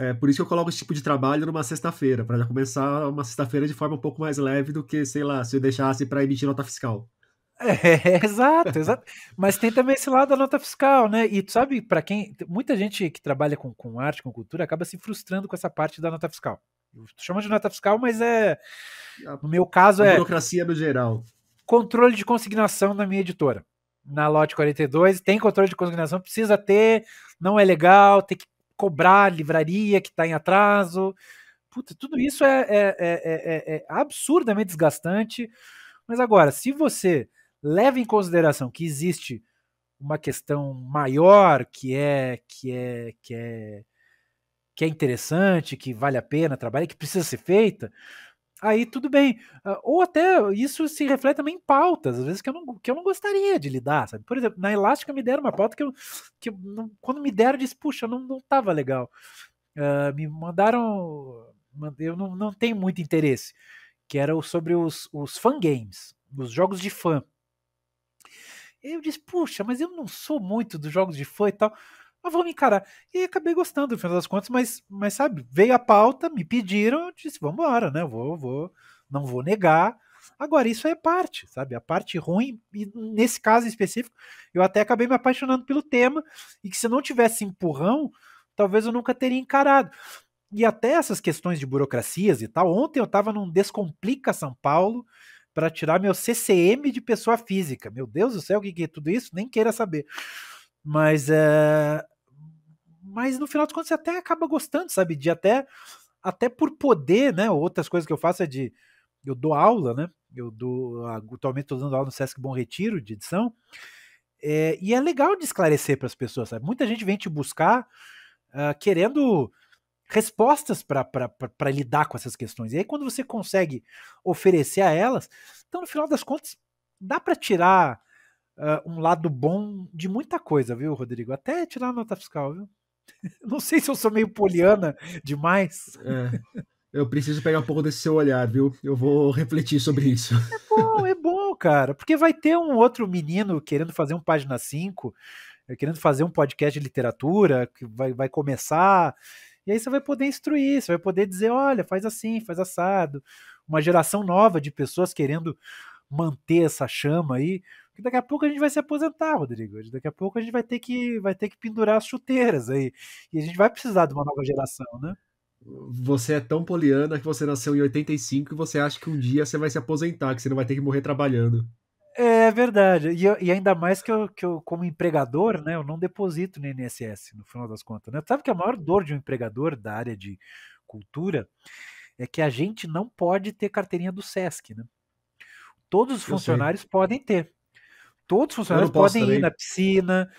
É, por isso que eu coloco esse tipo de trabalho numa sexta-feira, para já começar uma sexta-feira de forma um pouco mais leve do que, sei lá, se eu deixasse para emitir nota fiscal. É, [laughs] exato, exato. Mas tem também esse lado da nota fiscal, né? E tu sabe, para quem. Muita gente que trabalha com, com arte, com cultura, acaba se frustrando com essa parte da nota fiscal. Tu chama de nota fiscal, mas é. No meu caso é. A burocracia no geral. Controle de consignação na minha editora. Na lote 42, tem controle de consignação, precisa ter, não é legal, tem que cobrar livraria que está em atraso. Puta, tudo isso é, é, é, é, absurdamente desgastante. Mas agora, se você leva em consideração que existe uma questão maior que é que é que é que é interessante, que vale a pena trabalhar, que precisa ser feita, aí tudo bem. Ah, ou até isso se reflete também em pautas, às vezes que eu não, que eu não gostaria de lidar, sabe? Por exemplo, na Elástica me deram uma pauta que eu, que não, quando me deram, eu disse, puxa, não, não tava legal. Uh, me mandaram, eu não, não tenho muito interesse, que era sobre os, os fangames, os jogos de fã. Eu disse, puxa, mas eu não sou muito dos jogos de fã e tal mas vamos encarar. E acabei gostando, no final das contas, mas, mas sabe, veio a pauta, me pediram, eu disse, vamos embora, né? Eu vou, vou, não vou negar. Agora, isso é parte, sabe? A parte ruim, e nesse caso específico, eu até acabei me apaixonando pelo tema, e que se não tivesse empurrão, talvez eu nunca teria encarado. E até essas questões de burocracias e tal, ontem eu estava num Descomplica São Paulo para tirar meu CCM de pessoa física. Meu Deus do céu, o que, que é tudo isso? Nem queira saber. Mas é. Mas no final de contas você até acaba gostando, sabe? De até. Até por poder, né? Outras coisas que eu faço é de. Eu dou aula, né? Eu dou. Atualmente estou dando aula no Sesc Bom Retiro de edição. É, e é legal de esclarecer para as pessoas, sabe? Muita gente vem te buscar uh, querendo respostas para lidar com essas questões. E aí, quando você consegue oferecer a elas, então, no final das contas, dá para tirar uh, um lado bom de muita coisa, viu, Rodrigo? Até tirar a nota fiscal, viu? [laughs] Não sei se eu sou meio poliana demais. É, eu preciso pegar um pouco desse seu olhar, viu? Eu vou refletir sobre isso. É bom, é bom, cara. Porque vai ter um outro menino querendo fazer um página 5, eh, querendo fazer um podcast de literatura, que vai, vai começar. E aí você vai poder instruir, você vai poder dizer, olha, faz assim, faz assado. Uma geração nova de pessoas querendo manter essa chama aí daqui a pouco a gente vai se aposentar, Rodrigo. Daqui a pouco a gente vai ter que, vai ter que pendurar as chuteiras aí. E a gente vai precisar de uma nova geração, né? Você é tão poliana que você nasceu em 85 e você acha que um dia você vai se aposentar, que você não vai ter que morrer trabalhando. É verdade. E, e, ainda mais que eu, que eu, como empregador, né, eu não deposito no INSS, no final das contas. Né? Sabe que é a maior dor de um empregador da área de cultura é que a gente não pode ter carteirinha do SESC, né? Todos os funcionários podem ter. Todos os funcionários podem também. ir na piscina,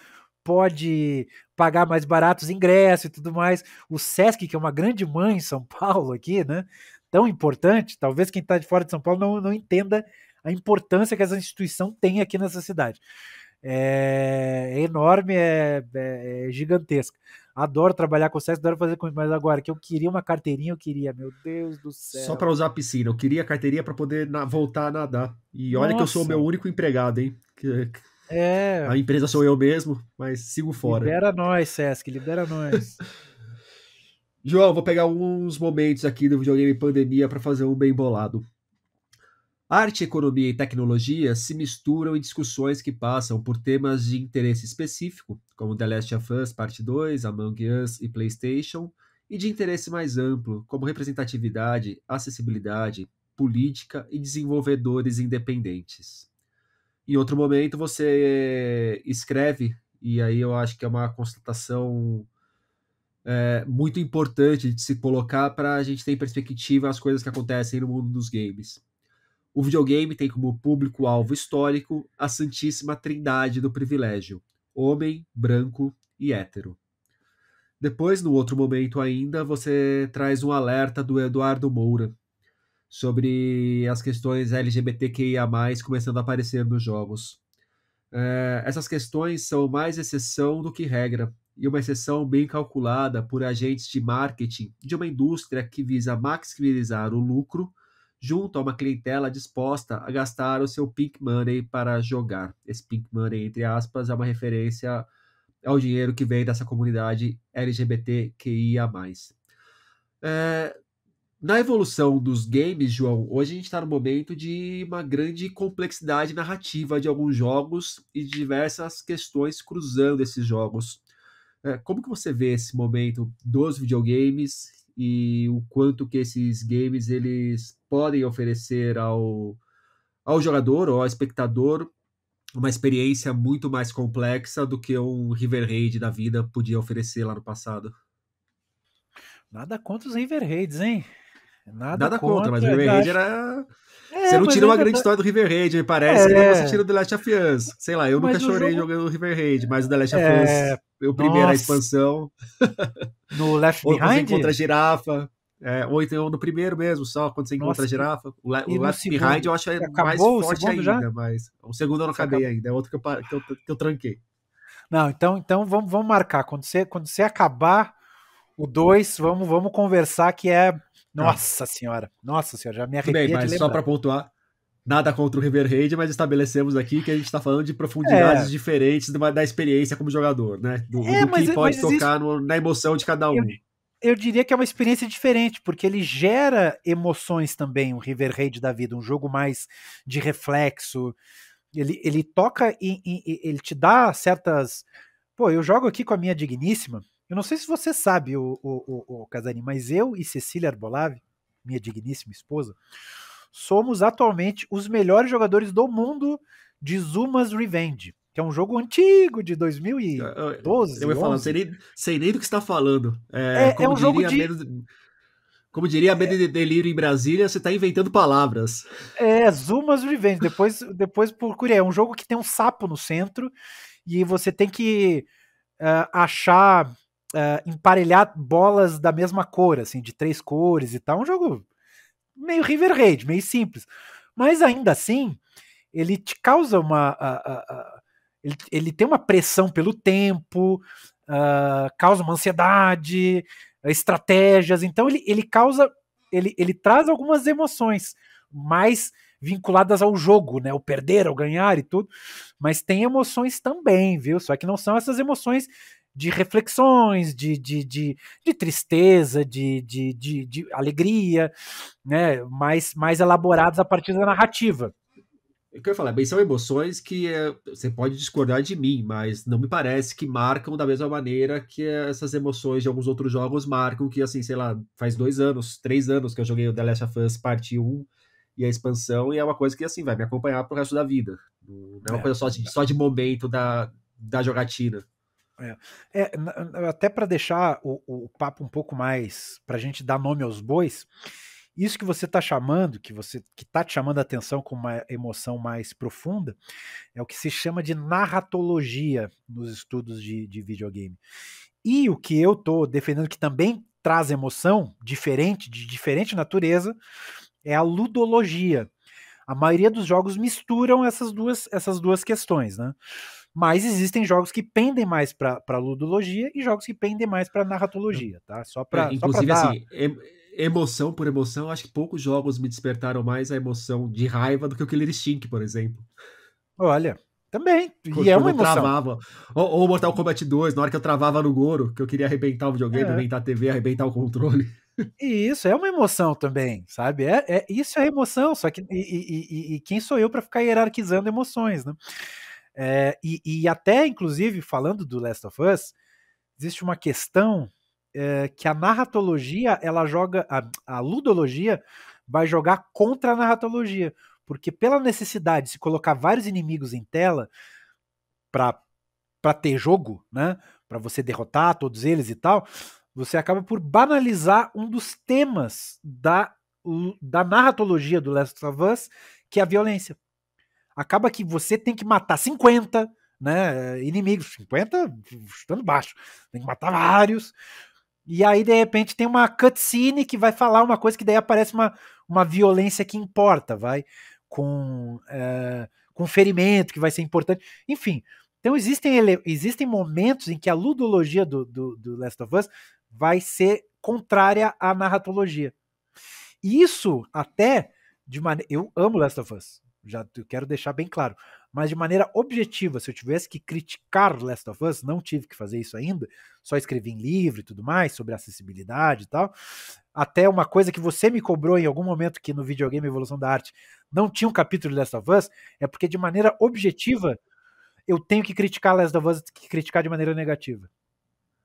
pode pagar mais baratos ingressos e tudo mais. O Sesc, que é uma grande mãe em São [laughs] Paulo aqui, né? Tão importante, talvez quem está de fora de São Paulo não, não entenda a importância que essa instituição tem aqui nessa cidade. É, é enorme, é, é, é gigantesca. Adoro trabalhar com sexo, adoro fazer ele, mas agora que eu queria uma carteirinha, eu queria, meu Deus do céu. Só para usar a piscina, eu queria a carteirinha para poder na, voltar a nadar. E olha Nossa. que eu sou o meu único empregado, hein? Que, é. A empresa sou eu mesmo, mas sigo fora. Libera nós, Sesc, libera nós. [laughs] João, vou pegar uns momentos aqui do videogame pandemia para fazer um bem bolado. Arte, economia e tecnologia se misturam em discussões que passam por temas de interesse específico, como The Last of Us Parte 2, Among Us e PlayStation, e de interesse mais amplo, como representatividade, acessibilidade, política e desenvolvedores independentes. Em outro momento, você escreve, e aí eu acho que é uma constatação é, muito importante de se colocar para a gente ter em perspectiva as coisas que acontecem no mundo dos games o videogame tem como público-alvo histórico a Santíssima Trindade do Privilégio: homem, branco e hétero. Depois, no outro momento ainda, você traz um alerta do Eduardo Moura sobre as questões LGBTQIA, começando a aparecer nos jogos. É, essas questões são mais exceção do que regra, e uma exceção bem calculada por agentes de marketing de uma indústria que visa maximizar o lucro junto a uma clientela disposta a gastar o seu pink money para jogar. Esse pink money, entre aspas, é uma referência ao dinheiro que vem dessa comunidade LGBTQIA. É, na evolução dos games, João, hoje a gente está no momento de uma grande complexidade narrativa de alguns jogos e diversas questões cruzando esses jogos. É, como que você vê esse momento dos videogames e o quanto que esses games eles podem oferecer ao, ao jogador ou ao espectador uma experiência muito mais complexa do que um River Raid da vida podia oferecer lá no passado. Nada contra os River Raids, hein? Nada, Nada contra, contra, mas o River Raid era. É, você não tira uma grande tá... história do River Raid, me parece, é... que você tá tira do The Last of Us. Sei lá, eu mas nunca chorei jogo... jogando River Raid, mas o The Last of é. Us. É, o primeiro a expansão. No Left Behind? Ou você encontra a girafa. É, ou então no primeiro mesmo, só quando você encontra a girafa. O, o Left segundo, Behind eu acho mais forte ainda, já? mas o segundo eu não acabei ainda, é outro que eu, que eu, que eu tranquei. Não, então, então vamos, vamos marcar. Quando você, quando você acabar o 2, vamos, vamos conversar que é. Tá. Nossa ah. senhora, nossa senhora, já me arrependi Bem, mas só para pontuar, Nada contra o River Raid, mas estabelecemos aqui que a gente está falando de profundidades é. diferentes da, da experiência como jogador, né? Do, é, do que mas, é, pode mas tocar isso... no, na emoção de cada um. Eu, eu, diria que é uma experiência diferente, porque ele gera emoções também, o um River Raid da vida, um jogo mais de reflexo. Ele, ele toca e, e ele te dá certas. Pô, eu jogo aqui com a minha digníssima. Eu não sei se você sabe, o, o, o, o Casarim, mas eu e Cecília Arbolave, minha digníssima esposa, somos atualmente os melhores jogadores do mundo de Zuma's Revenge, que é um jogo antigo de 2012. Eu ia falar, sei nem, sei nem do que está falando. É, é, é um jogo de... Como diria a Medo é. Delírio em Brasília, você está inventando palavras. É, Zumas Revenge. Depois, depois procure. É um jogo que tem um sapo no centro e você tem que uh, achar, uh, emparelhar bolas da mesma cor, assim, de três cores e tal. É um jogo meio River Raid, meio simples. Mas ainda assim, ele te causa uma. A, a, a, ele, ele, tem uma pressão pelo tempo, ah, causa uma ansiedade, estratégias. Então ele, ele causa. Ele, ele traz algumas emoções mais vinculadas ao jogo, né? O perder, o ganhar e tudo. Mas tem emoções também, viu? Só que não são essas emoções de reflexões, de, de, de, de tristeza, de, de, de, de, alegria, né? mais, mais elaborados a partir da narrativa. É eu quero falar, bem, são emoções que é, você pode discordar de mim, mas não me parece que marcam da mesma maneira que essas emoções de alguns outros jogos marcam, que assim, sei lá, faz dois anos, três anos que eu joguei o The Last of Us Parte 1 e a expansão, e é uma coisa que assim, vai me acompanhar pro resto da vida. Não é uma é, coisa só de, só de momento da, da jogatina. É. É, até para deixar o, o, papo um pouco mais, para a gente dar nome aos bois, isso que você está chamando, que você que está te chamando a atenção com uma emoção mais profunda, é o que se chama de narratologia nos estudos de, de videogame. E o que eu estou defendendo, que também traz emoção, diferente, de diferente natureza, é a ludologia. A maioria dos jogos misturam essas duas, essas duas questões, né? Mas existem jogos que pendem mais para ludologia e jogos que pendem mais para narratologia, tá? Só para. É, inclusive, dar... assim, emoção por emoção, acho que poucos jogos me despertaram mais a emoção de raiva do que o Killer Instinct, por exemplo. Olha, também. e é uma emoção. Travava. Ou, ou Mortal Kombat 2, na hora que eu travava no Goro, que eu queria arrebentar o videogame, é. arrebentar a TV, arrebentar o controle. E [laughs] isso é uma emoção também, sabe? É, é isso é emoção, só que e, e, e quem sou eu para ficar hierarquizando emoções, né? É, e, e, até, inclusive, falando do Last of Us, existe uma questão é, que a narratologia, ela joga. A, a ludologia vai jogar contra a narratologia. Porque pela necessidade de se colocar vários inimigos em tela para ter jogo, né? Para você derrotar todos eles e tal, você acaba por banalizar um dos temas da, da narratologia do Last of Us, que é a violência acaba que você tem que matar 50 né, inimigos, 50 estando baixo, tem que matar vários. E aí, de repente, tem uma cutscene que vai falar uma coisa que daí aparece uma, uma violência que importa, vai com, é, com ferimento que vai ser importante. Enfim, então existem, existem momentos em que a ludologia do, do, do Last of Us vai ser contrária à narratologia. E isso até de maneira. Eu amo Last of Us já quero deixar bem claro. Mas de maneira objetiva, se eu tivesse que criticar Last of Us, não tive que fazer isso ainda, só escrevi em livro e tudo mais, sobre acessibilidade e tal. Até uma coisa que você me cobrou em algum momento que no videogame Evolução da Arte não tinha um capítulo de Last of Us, é porque de maneira objetiva eu tenho que criticar Last of Us, que criticar de maneira negativa.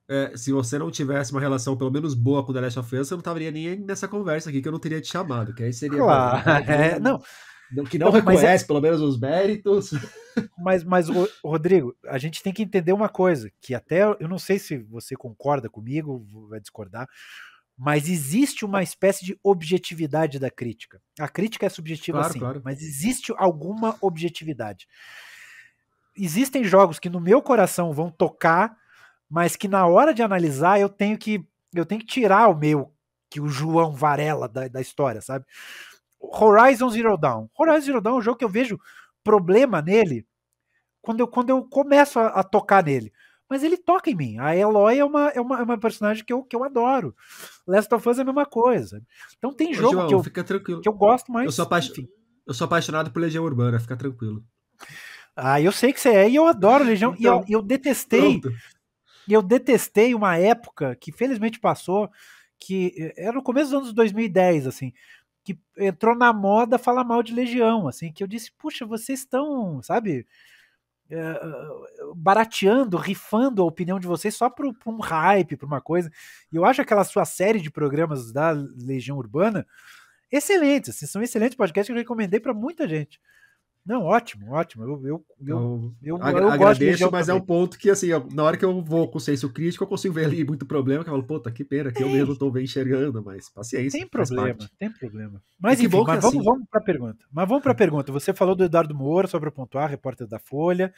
É, se você não tivesse uma relação pelo menos boa com The Last of Us, eu não estaria nem nessa conversa aqui, que eu não teria te chamado, que aí seria... Claro, [laughs] é, não, né? que não, então, é reconhece pelo menos os méritos. [laughs] Mas, mas, Rodrigo, a gente tem que entender uma coisa, que até eu não sei se você concorda comigo, vai discordar, mas existe uma espécie de objetividade da crítica. A crítica é subjetiva, claro, sim, claro. mas existe alguma objetividade. Existem jogos que no meu coração vão tocar, mas que na hora de analisar eu tenho que eu tenho que tirar o meu, que o João Varela da, da história, sabe? Horizon Zero Dawn. Horizon Zero Dawn é um jogo que eu vejo problema nele quando eu, quando eu começo a, a tocar nele. Mas ele toca em mim. A Eloy é uma, é uma, é uma personagem que eu, que eu adoro. Last of Us é a mesma coisa. Então tem jogo Ô, João, que, eu, fica tranquilo. que eu gosto mais. Eu sou, eu sou apaixonado por Legião Urbana, fica tranquilo. Ah, eu sei que você é, e eu adoro Legião. Então, e eu, então, eu detestei. Pronto. Eu detestei uma época que felizmente passou, que eh, era no começo dos anos 2010, assim, que entrou na moda falar mal de Legião, assim, que eu disse, puxa, vocês estão, sabe, eh, eh, barateando, rifando a opinião de vocês só para um hype, para uma coisa. E eu acho aquela sua série de programas da Legião Urbana excelente, assim, são excelentes podcasts que eu recomendei para muita gente. Não, ótimo, ótimo. Eu, eu, eu, então, eu, ag eu agradeço, mas também. é um ponto que, assim, eu, na hora que eu vou com senso crítico, eu consigo ver ali muito problema, que eu falo, puta, que pena que eu mesmo estou bem enxergando, mas paciência. Tem problema, tem problema. Mas, enfim, mas é vamos, assim... vamos para a pergunta. Mas vamos para a [laughs] pergunta. Você falou do Eduardo Moura, só para pontuar, repórter da Folha,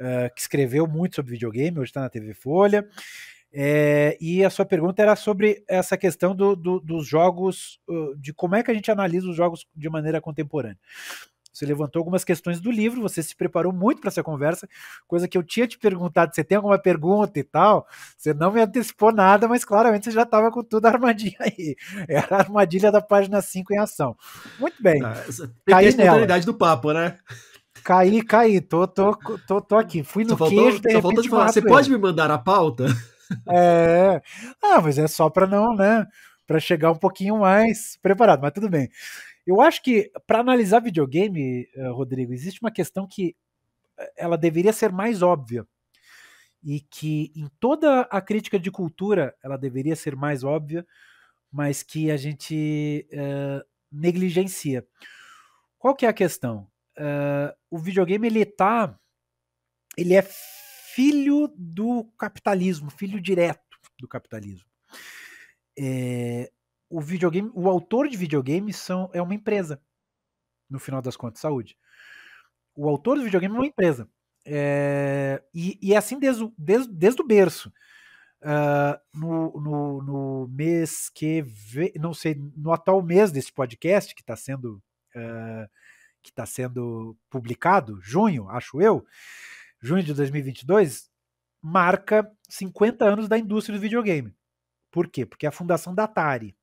uh, que escreveu muito sobre videogame, hoje está na TV Folha. É, e a sua pergunta era sobre essa questão do, do, dos jogos, de como é que a gente analisa os jogos de maneira contemporânea. Você levantou algumas questões do livro, você se preparou muito para essa conversa, coisa que eu tinha te perguntado, você tem alguma pergunta e tal? Você não me antecipou nada, mas claramente você já estava com tudo [laughs] armadilha aí. Era a armadilha da página 5 em ação. Muito bem. Ah, a espontaneidade do papo, né? Caí, caí, tô, tô, tô, tô aqui. Fui no só faltou, queijo, só faltou de falar, você ele. pode me mandar a pauta? [laughs] É. Ah, mas é só para não, né? Para chegar um pouquinho mais preparado, mas tudo bem. Eu acho que para analisar videogame, eh, Rodrigo, existe uma questão que eh, ela deveria ser mais óbvia e que em toda a crítica de cultura ela deveria ser mais óbvia, mas que a gente uh, negligencia. Qual que é a questão? Uh, o videogame ele tá, ele é filho do capitalismo, filho direto do capitalismo. É, o videogame, o autor de videogame são, é uma empresa, no final das contas, saúde. O autor do videogame é uma empresa. É, e, e é assim desde, desde, desde o berço. Uh, no, no, no, mês que vem, não sei, no atual mês desse podcast que está sendo uh, que está sendo publicado, junho, acho eu, junho de 2022, marca 50 anos da indústria do videogame. Por quê? Porque é a fundação da Atari,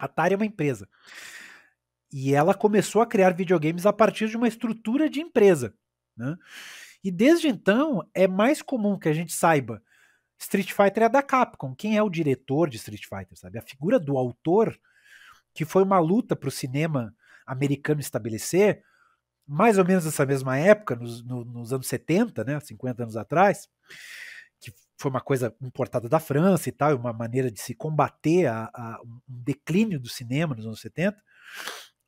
Atari é uma empresa. E ela começou a criar videogames a partir de uma estrutura de empresa. Né? E desde então é mais comum que a gente saiba. Street Fighter é da Capcom. Quem é o diretor de Street Fighter, sabe? A figura do autor, que foi uma luta para o cinema americano estabelecer, mais ou menos nessa mesma época, nos, no, nos anos 70, né? 50 anos atrás foi uma coisa importada da França e tal, uma maneira de se combater a, a um declínio do cinema nos anos 70.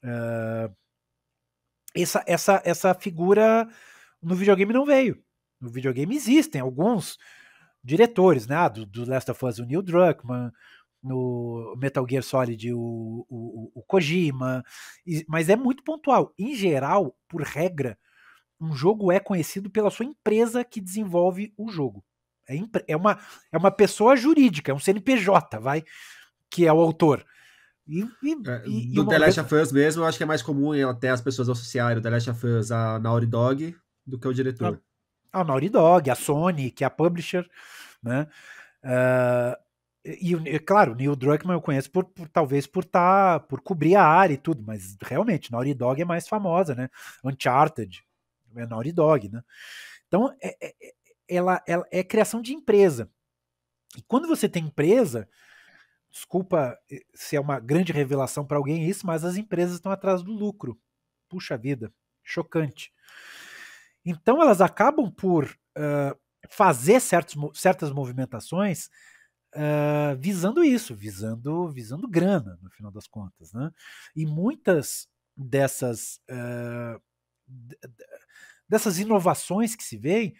Uh, eh, essa, essa, essa figura no videogame não veio. No videogame existem alguns diretores, né? Ah, do, do Last of Us, o Neil Druckmann, no Metal Gear Solid, o, o, o Kojima, mas é muito pontual. Em geral, por regra, um jogo é conhecido pela sua empresa que desenvolve o jogo. É, é, uma, é uma pessoa jurídica, é um CNPJ, vai, que é o autor. E, e, é, e do The Last of Us mesmo, eu acho que é mais comum até as pessoas associarem o The Last of Us a Naughty Dog do que o diretor. A, ah, a Naughty Dog, a Sony, que é a publisher, né? Uh, e, e, claro, Neil Druckmann eu conheço por, por talvez por tá, por cobrir a área e tudo, mas realmente, Naughty Dog é mais famosa, né? Uncharted é Naughty Dog, né? Então, é, é, é ela, ela é criação de empresa. E quando você tem empresa, desculpa eh, se é uma grande revelação para alguém isso, mas as empresas estão atrás do lucro. Puxa vida, chocante. Então elas acabam por uh, fazer certos, certas movimentações uh, visando isso, visando, visando grana, no final das contas. Né? E muitas dessas, uh, dessas inovações que se veem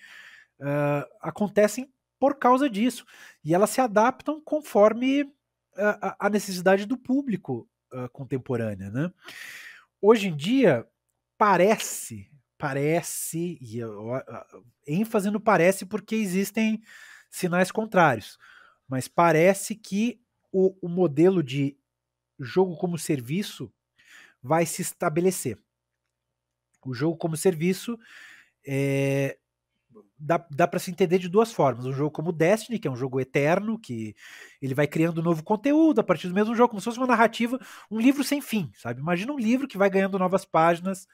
uh, acontecem por causa disso. E elas se adaptam conforme uh, a necessidade do público uh, contemporânea. Né? Hoje em dia, parece, parece, e eu, ênfase no parece porque existem sinais contrários, mas parece que o, o modelo de jogo como serviço vai se estabelecer. O jogo como serviço é, dá, dá para se entender de duas formas. Um jogo como Destiny, que é um jogo eterno, que ele vai criando novo conteúdo a partir do mesmo jogo, como se fosse uma narrativa, um livro sem fim, sabe? Imagina um livro que vai ganhando novas páginas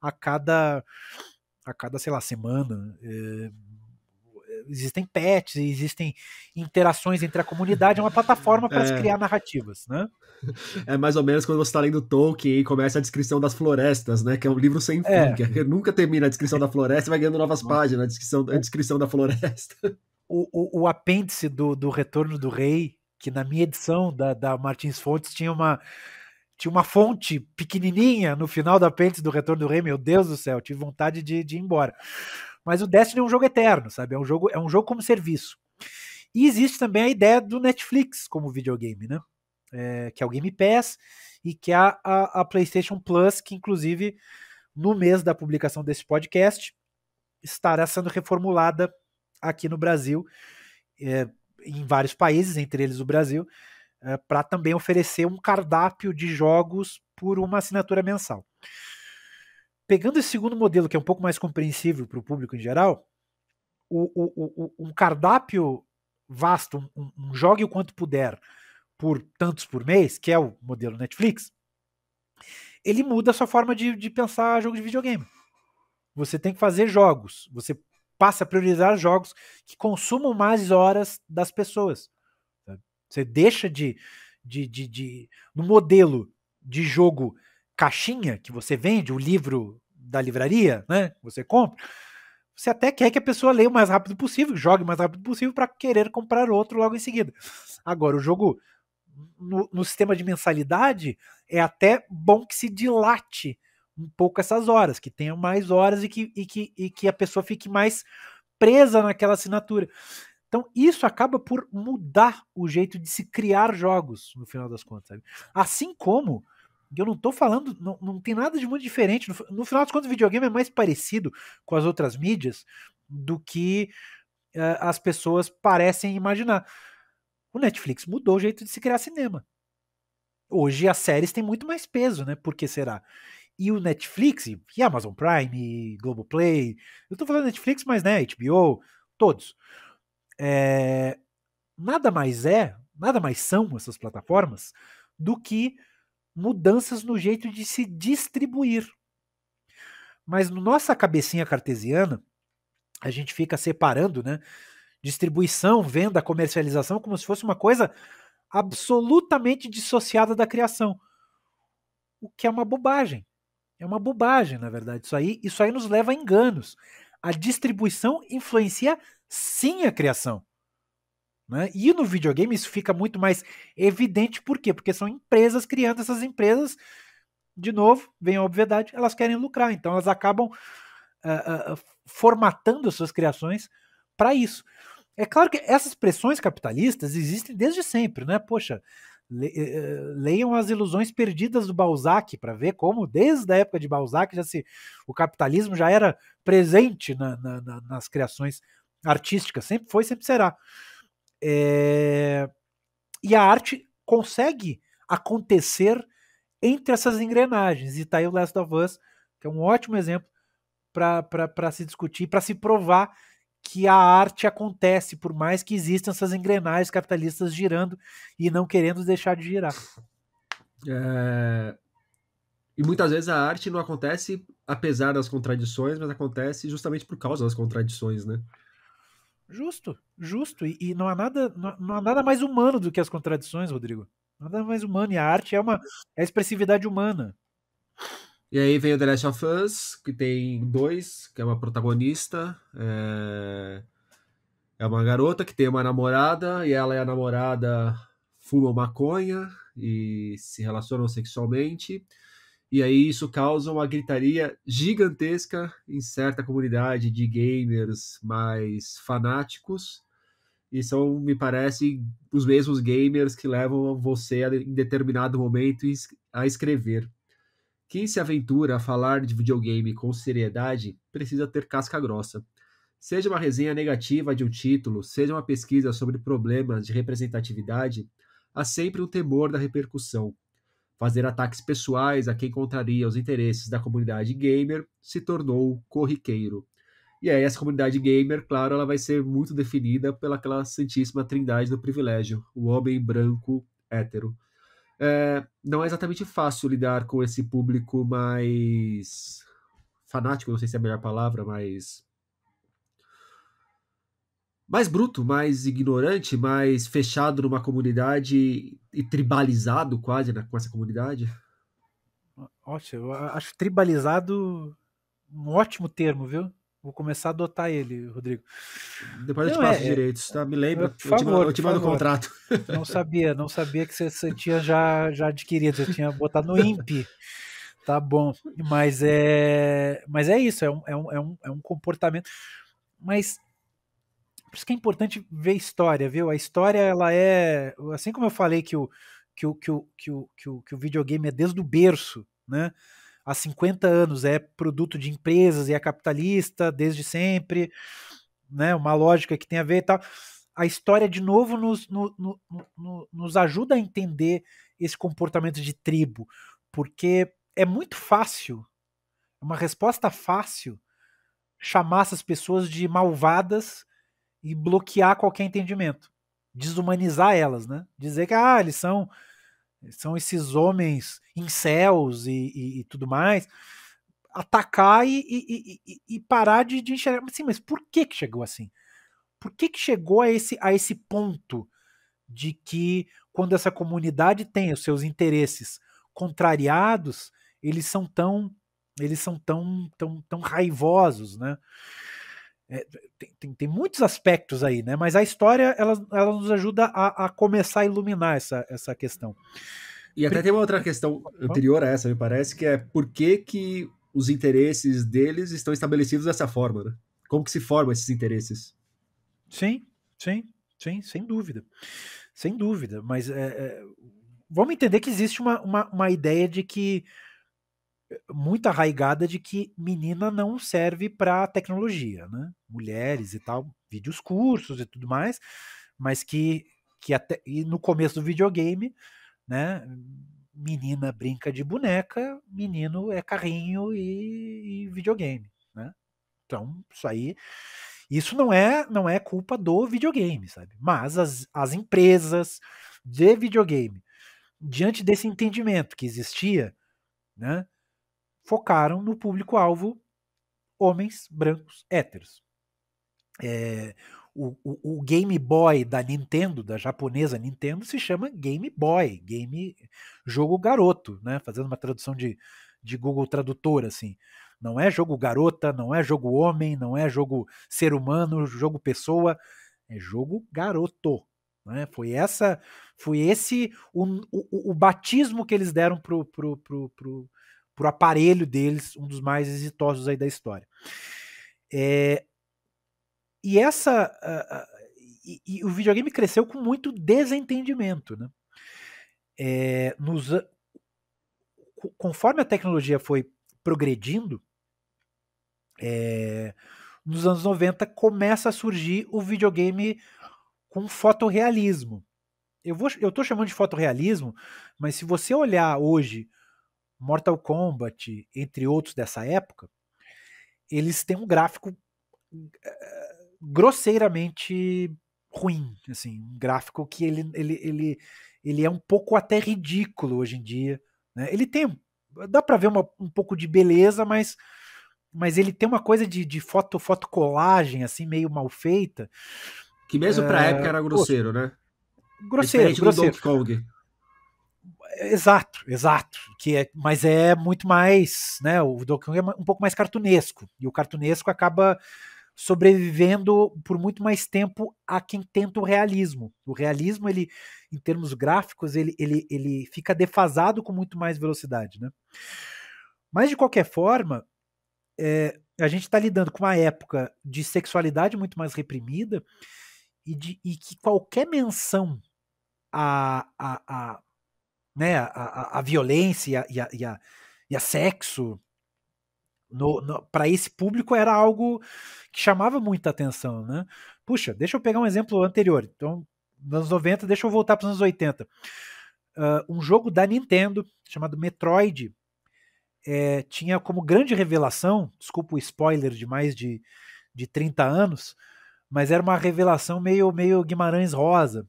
a cada a cada, sei lá, semana. É, existem pets, existem interações entre a comunidade, é uma plataforma para é. se criar narrativas, né? [laughs] É mais ou menos quando você está lendo Tolkien e começa a descrição das florestas, né? Que é um livro sem é. fim, é que nunca termina a descrição da floresta, vai ganhando novas páginas, a descrição, a é. descrição da floresta. O, o, o apêndice do, do Retorno do Rei, que na minha edição da, da Martins Fontes tinha uma tinha uma fonte pequenininha no final da apêndice do Retorno do Rei, meu Deus do céu, tive vontade de, de ir embora. Mas o Destiny é um jogo eterno, sabe? É um jogo, é um jogo como serviço. E existe também a ideia do Netflix como videogame, né? É, que é o Game Pass e que é a, a, a PlayStation Plus, que inclusive no mês da publicação desse podcast estará sendo reformulada aqui no Brasil, é, em vários países, entre eles o Brasil, é, para também oferecer um cardápio de jogos por uma assinatura mensal pegando esse segundo modelo, que é um pouco mais compreensível para o público em geral, o, o, o, um cardápio vasto, um, um jogue o quanto puder por tantos por mês, que é o modelo Netflix, ele muda a sua forma de, de pensar jogo de videogame. Você tem que fazer jogos, você passa a priorizar jogos que consumam mais horas das pessoas. Você deixa de, de, de, de no modelo de jogo caixinha que você vende, o livro da livraria, né? Que você compra. Você até quer que a pessoa leia o mais rápido possível, jogue o mais rápido possível para querer comprar outro logo em seguida. Agora, o jogo no, no, sistema de mensalidade é até bom que se dilate um pouco essas horas, que tenha mais horas e que, e que, e que a pessoa fique mais presa naquela assinatura. Então, isso acaba por mudar o jeito de se criar jogos, no final das contas. Sabe? Assim como e eu não tô falando, não, não tem nada de muito diferente. No, no final das contas, o videogame é mais parecido com as outras mídias do que uh, as pessoas parecem imaginar. O Netflix mudou o jeito de se criar cinema. Hoje as séries têm muito mais peso, né? Por que será? E o Netflix, e Amazon Prime, e Globoplay, eu tô falando Netflix, mas né, HBO, todos. É, nada mais é, nada mais são essas plataformas do que mudanças no jeito de se distribuir. Mas na nossa cabecinha cartesiana, a gente fica separando, né? Distribuição, venda, comercialização, como se fosse uma coisa absolutamente dissociada da criação. O que é uma bobagem. É uma bobagem, na verdade. Isso aí, isso aí nos leva a enganos. A distribuição influencia sim a criação. Né? E no videogame isso fica muito mais evidente, por quê? Porque são empresas criando essas empresas, de novo, vem a obviedade, elas querem lucrar, então elas acabam uh, uh, formatando suas criações para isso. É claro que essas pressões capitalistas existem desde sempre, né? Poxa, le, eh, eh, leiam as ilusões perdidas do Balzac para ver como desde a época de Balzac já se o capitalismo já era presente na, na, na, nas criações artísticas, sempre foi, sempre será. É... E a arte consegue acontecer entre essas engrenagens. E tá aí o Last of Us, que é um ótimo exemplo para se discutir, para se provar que a arte acontece, por mais que existam essas engrenagens capitalistas girando e não querendo deixar de girar. É... E muitas vezes a arte não acontece apesar das contradições, mas acontece justamente por causa das contradições, né? Justo, justo. E, e não, há nada, não, não, há nada mais humano do que as contradições, Rodrigo. Nada mais humano. E a arte é uma é expressividade humana. E aí vem o The Last of Us, que tem dois, que é uma protagonista. É... é uma garota que tem uma namorada, e ela e a namorada fumam maconha e se relacionam sexualmente. E aí isso causa uma gritaria gigantesca em certa comunidade de gamers mais fanáticos. E são, me parece, os mesmos gamers que levam você a, em determinado momento a escrever. Quem se aventura a falar de videogame com seriedade precisa ter casca grossa. Seja uma resenha negativa de um título, seja uma pesquisa sobre problemas de representatividade, há sempre um temor da repercussão. Fazer ataques pessoais a quem contraria os interesses da comunidade gamer se tornou corriqueiro. E aí essa comunidade gamer, claro, ela vai ser muito definida pelaquela santíssima trindade do privilégio, o homem branco hétero. É, não é exatamente fácil lidar com esse público mais fanático, não sei se é a melhor palavra, mas mais bruto, mais ignorante, mais fechado numa comunidade e tribalizado quase né, com essa comunidade? Ótimo, acho tribalizado um ótimo termo, viu? Vou começar a adotar ele, Rodrigo. Depois não, eu te passo é, os direitos, tá? Me lembra, por favor, eu te, mando, eu te mando o contrato. [laughs] Não sabia, não sabia que você, você tinha já, já adquirido, você tinha botado no INPE. [laughs] Tá bom, mas é, mas é isso, é um, é um, é um é comportamento. Mas por isso que é importante ver história, viu? A história, ela é. Assim como eu falei que o, que o, que o, que o, que o, que o videogame é desde o berço, né? Há 50 anos é produto de empresas e é capitalista desde sempre, né? Uma lógica que tem a ver e tal. A história, de novo, nos, no, no, no, nos ajuda a entender esse comportamento de tribo, porque é muito fácil, é uma resposta fácil chamar essas pessoas de malvadas e bloquear qualquer entendimento, desumanizar elas, né? Dizer que ah, eles são são esses homens incels e, e, e tudo mais, atacar e, e, e parar de, de enxergar. Mas, sim, mas por que, que chegou assim? Por que, que chegou a esse, a esse ponto de que quando essa comunidade tem os seus interesses contrariados, eles são tão eles são tão tão, tão raivosos, né? É, tem, tem, tem, muitos aspectos aí, né? Mas a história ela, ela nos ajuda a, a começar a iluminar essa, essa questão. E até tem uma outra questão anterior a essa, me parece, que é por que, que os interesses deles estão estabelecidos dessa forma, né? Como que se formam esses interesses? Sim, sim, sim, sem dúvida. Sem dúvida, mas é, é, vamos entender que existe uma, uma, uma ideia de que muito arraigada de que menina não serve para tecnologia, né? Mulheres e tal, vídeos cursos e tudo mais, mas que, que até e no começo do videogame, né? Menina brinca de boneca, menino é carrinho e, e videogame, né? Então isso aí, isso não é não é culpa do videogame, sabe? Mas as, as empresas de videogame diante desse entendimento que existia, né? focaram no público-alvo homens brancos héteros. É, o, o, o, Game Boy da Nintendo, da japonesa Nintendo, se chama Game Boy, game jogo garoto, né? Fazendo uma tradução de, de Google Tradutor, assim. Não é jogo garota, não é jogo homem, não é jogo ser humano, jogo pessoa, é jogo garoto. Né? Foi essa, foi esse o, o, o batismo que eles deram pro, pro, pro, pro, para o aparelho deles, um dos mais exitosos aí da história. É, e essa. Uh, e, e, o videogame cresceu com muito desentendimento. Né? É, nos, conforme a tecnologia foi progredindo, é, nos anos 90 começa a surgir o videogame com fotorrealismo. Eu, vou, eu chamando de fotorrealismo, mas se você olhar hoje Mortal Kombat, entre outros dessa época, eles têm um gráfico eh, grosseiramente ruim, assim, um gráfico que ele, ele, ele, ele é um pouco até ridículo hoje em dia. Né? Ele tem, dá para ver uma, um pouco de beleza, mas mas ele tem uma coisa de, de foto, foto colagem assim meio mal feita. Que mesmo para é, eh, época era grosseiro, poxa, né? Grosseiro, Diferente grosseiro. Do Donkey Kong. Exato, exato. Que é, mas é muito mais, né? O Donkey Kong é um pouco mais cartunesco. E o cartunesco acaba sobrevivendo por muito mais tempo a quem tenta o realismo. O realismo, ele, em termos gráficos, ele, ele, ele fica defasado com muito mais velocidade, né? Mas de qualquer forma, é, a gente está lidando com uma época de sexualidade muito mais reprimida e, de, e que qualquer menção a, a, a né, a, a, a violência e a, e a, e a sexo para esse público era algo que chamava muita atenção, né? Puxa, deixa eu pegar um exemplo anterior. Então, nos anos 90, deixa eu voltar para os anos 80. Uh, ah, um jogo da Nintendo chamado Metroid é, tinha como grande revelação, desculpa o spoiler de mais de, de 30 anos, mas era uma revelação meio, meio Guimarães Rosa,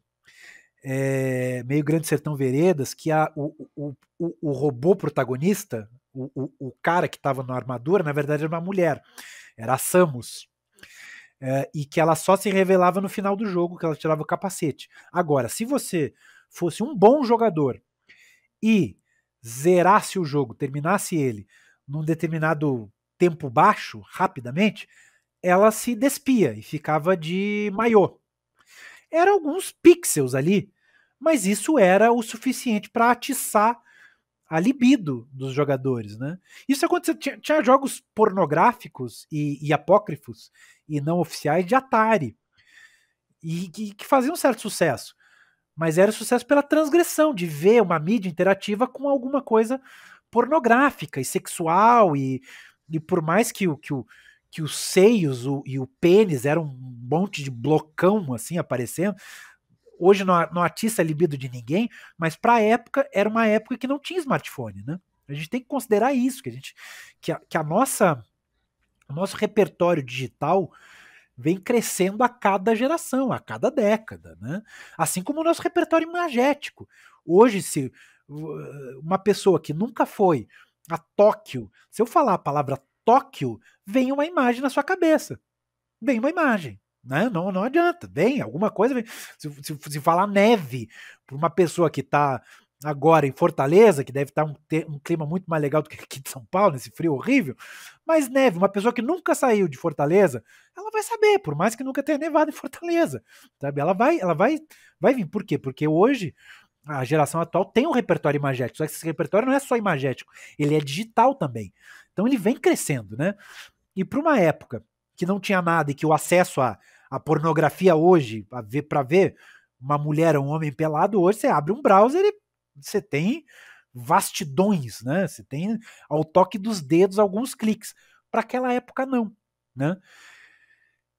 é, meio Grande Sertão Veredas, que a, o, o, o, o robô protagonista, o, o, o cara que estava na armadura, na verdade era uma mulher, era a Samus. É, e que ela só se revelava no final do jogo, que ela tirava o capacete. Agora, se você fosse um bom jogador e zerasse o jogo, terminasse ele num determinado tempo baixo, rapidamente, ela se despia e ficava de maiô. Eram alguns pixels ali mas isso era o suficiente para atiçar a libido dos jogadores, né? Isso aconteceu, tinha, tinha jogos pornográficos e, e, apócrifos e não oficiais de Atari e que, que faziam certo sucesso, mas era sucesso pela transgressão de ver uma mídia interativa com alguma coisa pornográfica e sexual e, e por mais que o que o que os seios o, e o pênis eram um monte de blocão assim aparecendo, Hoje não, artista atiça a libido de ninguém, mas para a época era uma época que não tinha smartphone, né? A gente tem que considerar isso, que a gente que a, que a nossa o nosso repertório digital vem crescendo a cada geração, a cada década, né? Assim como o nosso repertório imagético. Hoje se uma pessoa que nunca foi a Tóquio, se eu falar a palavra Tóquio, vem uma imagem na sua cabeça. Vem uma imagem. Né? Não, não adianta. Vem, alguma coisa vem. Se, se, se falar neve para uma pessoa que está agora em Fortaleza, que deve estar tá um, um, clima muito mais legal do que aqui de São Paulo, nesse frio horrível, mas neve, uma pessoa que nunca saiu de Fortaleza, ela vai saber, por mais que nunca tenha nevado em Fortaleza, sabe? Ela vai, ela vai, vai vir. Por quê? Porque hoje a geração atual tem um repertório imagético, só que esse repertório não é só imagético, ele é digital também. Então ele vem crescendo, né? E para uma época que não tinha nada e que o acesso a a pornografia hoje, para ver uma mulher ou um homem pelado, hoje você abre um browser e você tem vastidões, né? Você tem ao toque dos dedos alguns cliques. Para aquela época, não. Né?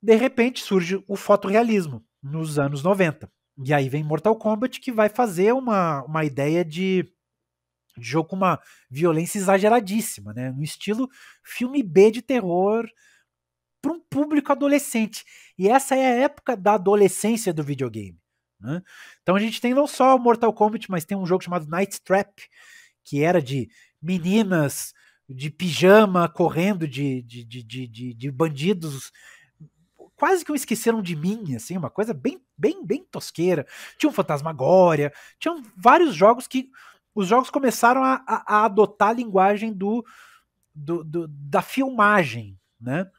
De repente surge o fotorealismo nos anos 90. E aí vem Mortal Kombat que vai fazer uma, uma ideia de, de jogo com uma violência exageradíssima, né? No estilo filme B de terror para um público adolescente. E essa é a época da adolescência do videogame. Né? Então a gente tem não só o Mortal Kombat, mas tem um jogo chamado Night Trap, que era de meninas de pijama correndo de, de, de, de, de bandidos quase que um esqueceram de mim, assim, uma coisa bem, bem, bem tosqueira. Tinha um Fantasmagoria tinham vários jogos que os jogos começaram a, a, a adotar a linguagem do, do, do, da filmagem, né?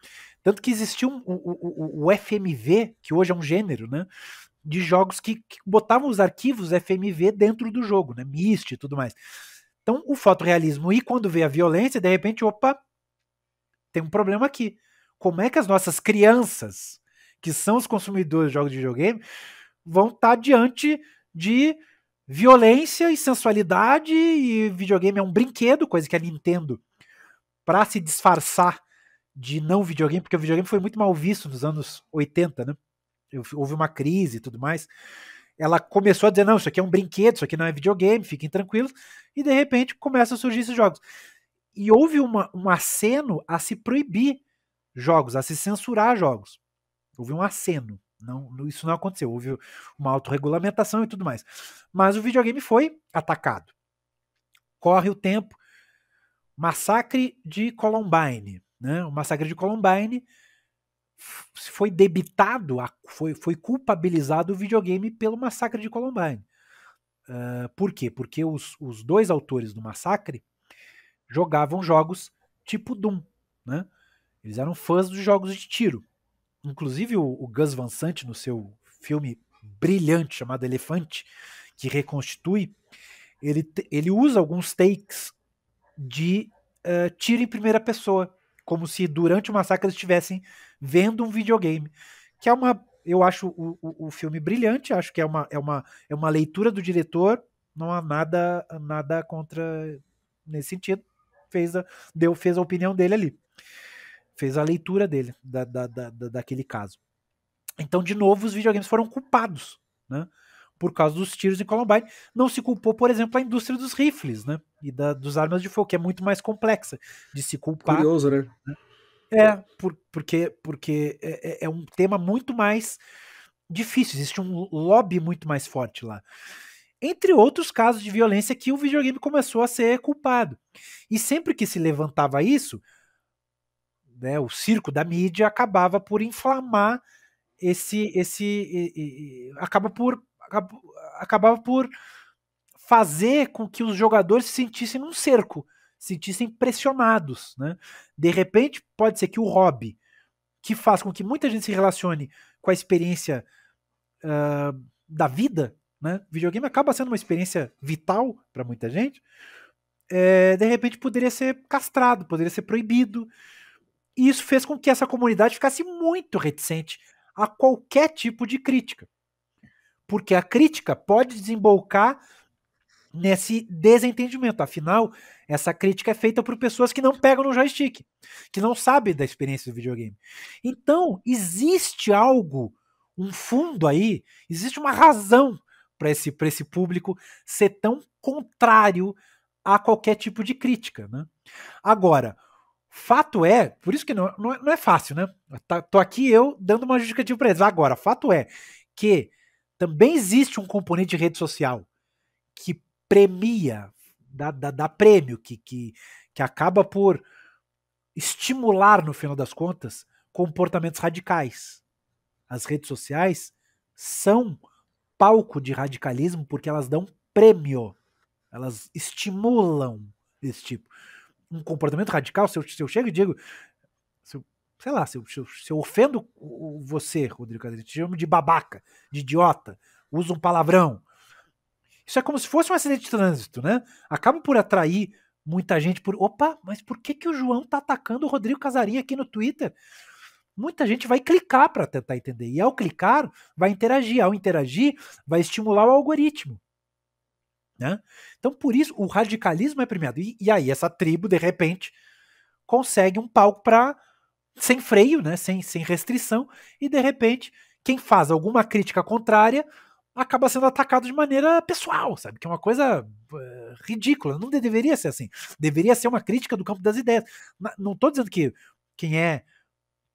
Tanto que existiu um, o, o, o, FMV, que hoje é um gênero, né? De jogos que, que botavam os arquivos FMV dentro do jogo, né? Myst e tudo mais. Então, o fotorealismo e quando vê a violência, de repente, opa, tem um problema aqui. Como é que as nossas crianças, que são os consumidores de jogos de videogame, vão estar tá diante de violência e sensualidade e videogame é um brinquedo, coisa que a Nintendo, para se disfarçar de não videogame, porque o videogame foi muito mal visto nos anos 80, né? Houve uma crise e tudo mais. Ela começou a dizer: não, isso aqui é um brinquedo, isso aqui não é videogame, fiquem tranquilos. E de repente começam a surgir esses jogos. E houve uma, um aceno a se proibir jogos, a se censurar jogos. Houve um aceno. Não, isso não aconteceu. Houve uma autorregulamentação e tudo mais. Mas o videogame foi atacado. Corre o tempo. Massacre de Columbine. Né? O massacre de Columbine foi debitado, foi, foi culpabilizado o videogame pelo massacre de Columbine. Uh, por quê? Porque os, os dois autores do massacre jogavam jogos tipo Doom. Né? Eles eram fãs dos jogos de tiro. Inclusive o, o Gus Van Sant, no seu filme brilhante chamado Elefante, que reconstitui, ele, ele usa alguns takes de uh, tiro em primeira pessoa como se durante o massacre eles estivessem vendo um videogame. Que é uma. Eu acho o, o, o, filme brilhante, acho que é uma, é, uma, é uma leitura do diretor, não há nada, nada contra nesse sentido. Fez a, deu, fez a opinião dele ali. Fez a leitura dele, da, da, da, daquele caso. Então, de novo, os videogames foram culpados. Né? por causa dos tiros em Columbine, não se culpou, por exemplo, a indústria dos rifles, né? E da, dos armas de fogo, que é muito mais complexa de se culpar. Curioso, né? né? É, por, porque, porque é, é, é, um tema muito mais difícil, existe um lobby muito mais forte lá. Entre outros casos de violência que o videogame começou a ser culpado. E sempre que se levantava isso, né, o circo da mídia acabava por inflamar esse. esse e, e, acaba por acabava por fazer com que os jogadores se sentissem num cerco, se sentissem pressionados, né? De repente, pode ser que o hobby que faz com que muita gente se relacione com a experiência uh, da vida, né? Videogame acaba sendo uma experiência vital para muita gente. É, de repente poderia ser castrado, poderia ser proibido. E isso fez com que essa comunidade ficasse muito reticente a qualquer tipo de crítica porque a crítica pode desembocar nesse desentendimento. Afinal, essa crítica é feita por pessoas que não pegam no joystick, que não sabem da experiência do videogame. Então, existe algo, um fundo aí, existe uma razão para esse, esse público ser tão contrário a qualquer tipo de crítica. Né? Agora, fato é, por isso que não, não, é, não é fácil, né? Tá, tô aqui eu dando uma justificativa para eles. Agora, fato é que também existe um componente de rede social que premia, dá, dá, dá prêmio, que, que, que acaba por estimular, no final das contas, comportamentos radicais. As redes sociais são palco de radicalismo porque elas dão prêmio, elas estimulam esse tipo. Um comportamento radical, se eu, se eu chego e digo, sei lá, se eu, se eu ofendo você, Rodrigo Casagrande, te chamo de babaca, de idiota, uso um palavrão. Isso é como se fosse um acidente de trânsito, né? Acaba por atrair muita gente por. Opa, mas por que, que o João tá atacando o Rodrigo Casarim aqui no Twitter? Muita gente vai clicar para tentar entender. E ao clicar, vai interagir. Ao interagir, vai estimular o algoritmo. Né? Então, por isso, o radicalismo é premiado. E, e aí, essa tribo, de repente, consegue um palco para sem freio, né, sem, sem restrição, e de repente quem faz alguma crítica contrária acaba sendo atacado de maneira pessoal, sabe? Que é uma coisa eh, ridícula. Não deveria ser assim. Deveria ser uma crítica do campo das ideias. Não estou dizendo que quem é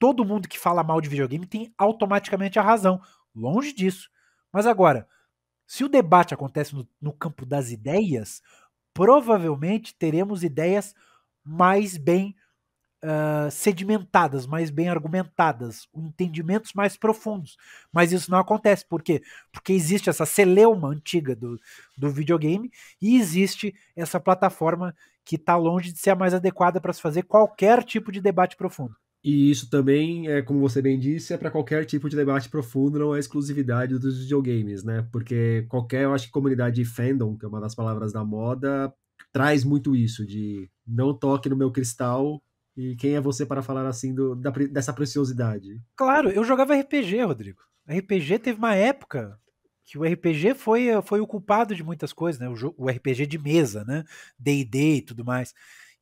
todo mundo que fala mal de videogame tem automaticamente a razão. Longe disso. Mas agora, se o debate acontece no, no campo das ideias, provavelmente teremos ideias mais bem ah, sedimentadas, mais bem argumentadas, entendimentos mais profundos. Mas isso não acontece. Por quê? Porque existe essa celeuma antiga do, do videogame e existe essa plataforma que está longe de ser a mais adequada para se fazer qualquer tipo de debate profundo. E isso também, é, como você bem disse, é para qualquer tipo de debate profundo, não é exclusividade dos videogames, né? Porque qualquer, eu acho que comunidade fandom, que é uma das palavras da moda, traz muito isso de não toque no meu cristal e quem é você para falar assim do, da, dessa preciosidade? Claro, eu jogava RPG, Rodrigo. RPG teve uma época que o RPG foi, foi o culpado de muitas coisas, né? O, o RPG de mesa, né? D&D e tudo mais.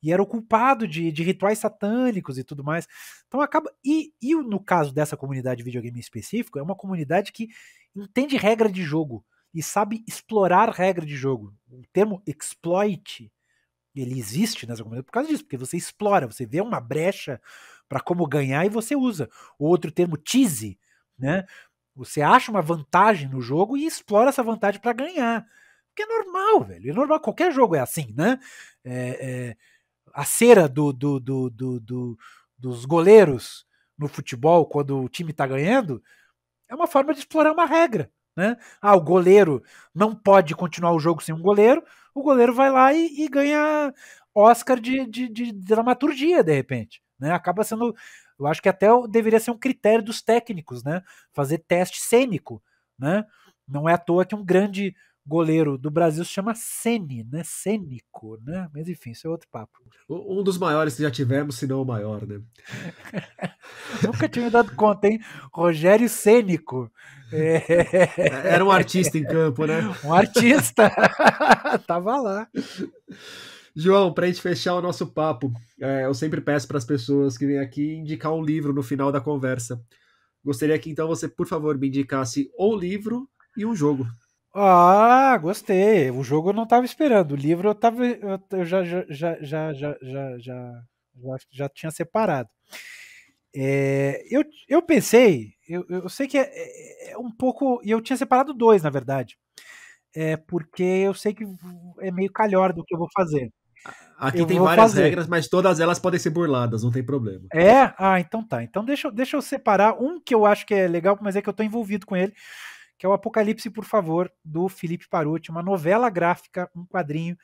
E era o culpado de, de rituais satânicos e tudo mais. Então acaba... E, e no caso dessa comunidade de videogame específico, é uma comunidade que entende regra de jogo e sabe explorar regra de jogo. O termo exploit ele existe nessa né, comunidade por causa disso, porque você explora, você vê uma brecha para como ganhar e você usa. O outro termo, tease, né? Você acha uma vantagem no jogo e explora essa vantagem para ganhar. Porque é normal, velho. É normal, qualquer jogo é assim, né? É, é, a cera do, do, do, do, dos goleiros no futebol, quando o time está ganhando, é uma forma de explorar uma regra. Né? Ah, o goleiro não pode continuar o jogo sem um goleiro, o goleiro vai lá e, e ganha Oscar de, de, de, dramaturgia, de repente. Né? Acaba sendo. Eu acho que até deveria ser um critério dos técnicos, né? Fazer teste cênico, né? Não é à toa que um grande goleiro do Brasil se chama Sene, né? Cênico, né? Mas enfim, isso é outro papo. Um dos maiores que já tivemos, se não o maior, né? [laughs] Nunca tinha me dado conta, hein? Rogério Cênico. É... é era um artista em campo, né? [laughs] Um artista! [laughs] Tava lá. João, para a gente fechar o nosso papo, é, eu sempre peço para as pessoas que vêm aqui indicar um livro no final da conversa. Gostaria que então você, por favor, me indicasse um livro e um jogo. Ah, gostei. O jogo eu não estava esperando. O livro eu tava. Eu, eu já, já, já, já, já, já, já, já tinha separado. É, eu, eu pensei, eu, eu sei que é, é, é um pouco. E eu tinha separado dois, na verdade. É porque eu sei que é meio calhor do que eu vou fazer. Aqui eu tem várias fazer. regras, mas todas elas podem ser burladas, não tem problema. É? Ah, então tá. Então deixa, deixa eu separar um que eu acho que é legal, mas é que eu tô envolvido com ele que é o Apocalipse, por favor, do Felipe Paruti, uma novela gráfica, um quadrinho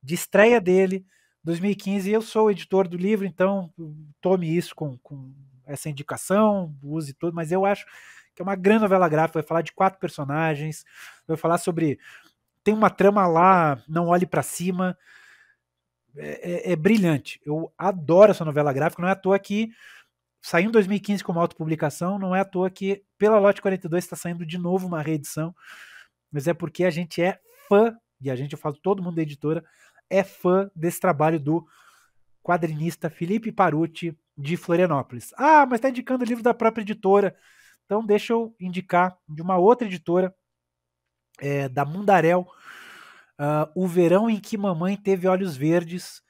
de estreia dele, 2015. Eu sou editor do livro, então tome isso com, com essa indicação, use tudo, mas eu acho que é uma grande novela gráfica, vai falar de quatro personagens, vai falar sobre. Tem uma trama lá, não olhe para cima. É, é, é, brilhante. Eu adoro essa novela gráfica, não é à toa que saiu em 2015 como autopublicação, não é à toa que pela Lote 42 está saindo de novo uma reedição, mas é porque a gente é fã, e a gente, eu falo todo mundo da editora, é fã desse trabalho do quadrinista Felipe Paruti de Florianópolis. Ah, mas está indicando o livro da própria editora, então deixa eu indicar de uma outra editora, é, da Mundarel, uh, O Verão em que Mamãe Teve Olhos Verdes,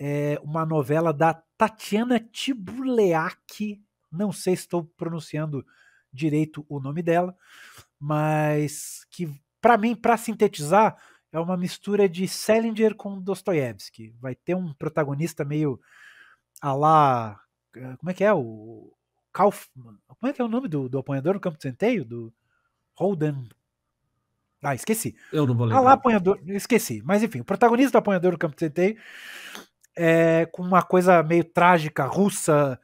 é uma novela da Tatiana Tibuleak, não sei se estou pronunciando direito o nome dela, mas que para mim, para sintetizar, é uma mistura de Selinger com Dostoiévski. Vai ter um protagonista meio a lá, eh, como é que é o Kaufman? Como é que é o nome do, do apanhador no campo de centeio? Do Holden ah, esqueci. Eu não vou lembrar. Ah lá, apanhador. Esqueci. Mas enfim, o protagonista do apanhador do campo de centeio é, com uma coisa meio trágica, russa,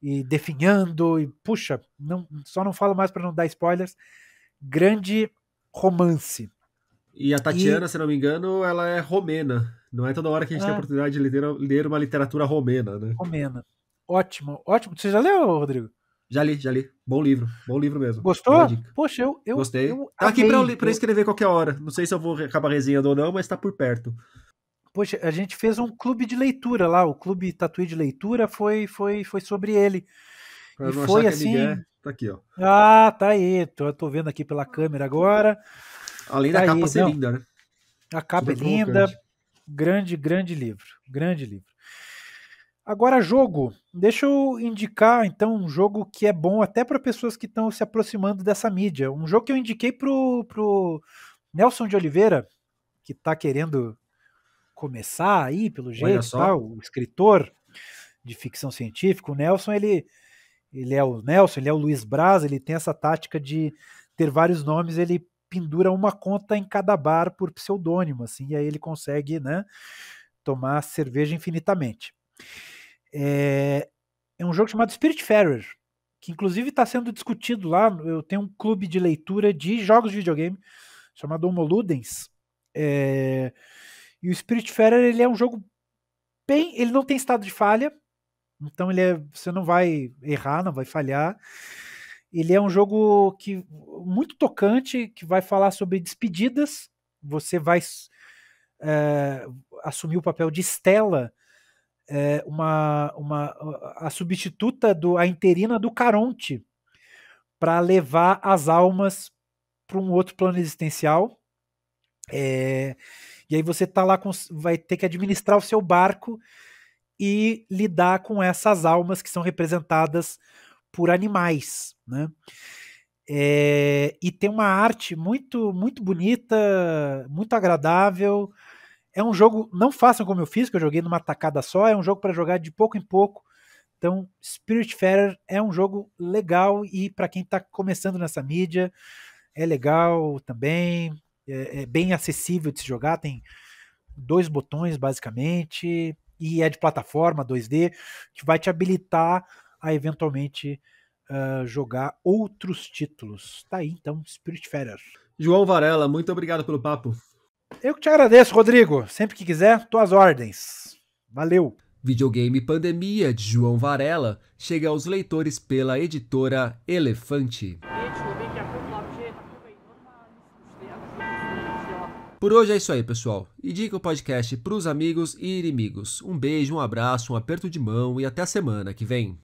e definhando, e puxa, não, só não falo mais para não dar spoilers. Grande romance. E a Tatiana, e... se não me engano, ela é romena. Não é toda hora que a gente tem a é. oportunidade de ler, ler uma literatura romena, né? Romena. Ótimo, ótimo. Você já leu, Rodrigo? Já li, já li. Bom livro, bom livro mesmo. Gostou? Poxa, eu, eu gostei. Eu tá amei. aqui para pra escrever qualquer hora. Não sei se eu vou acabar resenhando ou não, mas tá por perto. Poxa, a gente fez um clube de leitura lá, o clube Tatuí de Leitura foi foi foi sobre ele. Pra e foi assim. É tá aqui, ó. Ah, tá aí. Tô, tô vendo aqui pela câmera agora. Além tá da capa aí, ser não. linda, né? A capa é linda. Grande, grande livro. Grande livro. Agora, jogo. Deixa eu indicar, então, um jogo que é bom até para pessoas que estão se aproximando dessa mídia. Um jogo que eu indiquei pro, pro Nelson de Oliveira, que está querendo começar aí, pelo jeito, tá? o escritor de ficção científica, o Nelson, ele, ele é o Nelson, ele é o Luiz Braz, ele tem essa tática de ter vários nomes, ele pendura uma conta em cada bar por pseudônimo, assim, e aí ele consegue, né, tomar cerveja infinitamente. É, é um jogo chamado Spiritfarer, que inclusive está sendo discutido lá, eu tenho um clube de leitura de jogos de videogame chamado Homo Ludens, é, e o Spirit ele é um jogo bem, ele não tem estado de falha, então ele é, você não vai errar, não vai falhar. Ele é um jogo que muito tocante, que vai falar sobre despedidas. Você vai é, assumir o papel de Stella, é, uma, uma, a substituta do a interina do Caronte, para levar as almas para um outro plano existencial. É, e aí você tá lá com, vai ter que administrar o seu barco e lidar com essas almas que são representadas por animais, né? É, e tem uma arte muito muito bonita, muito agradável. É um jogo, não façam como eu fiz, que eu joguei numa tacada só, é um jogo para jogar de pouco em pouco. Então, Spiritfarer é um jogo legal e para quem está começando nessa mídia, é legal também é, é bem acessível de se jogar, tem dois botões basicamente, e é de plataforma 2D, que vai te habilitar a eventualmente uh, jogar outros títulos. Tá aí então, Spiritfarer. João Varela, muito obrigado pelo papo. Eu que te agradeço, Rodrigo. Sempre que quiser, tuas ordens. Valeu. Videogame Pandemia de João Varela chega aos leitores pela editora Elefante. Por hoje é isso aí, pessoal. Indique o podcast pros amigos e inimigos. Um beijo, um abraço, um aperto de mão e até a semana que vem.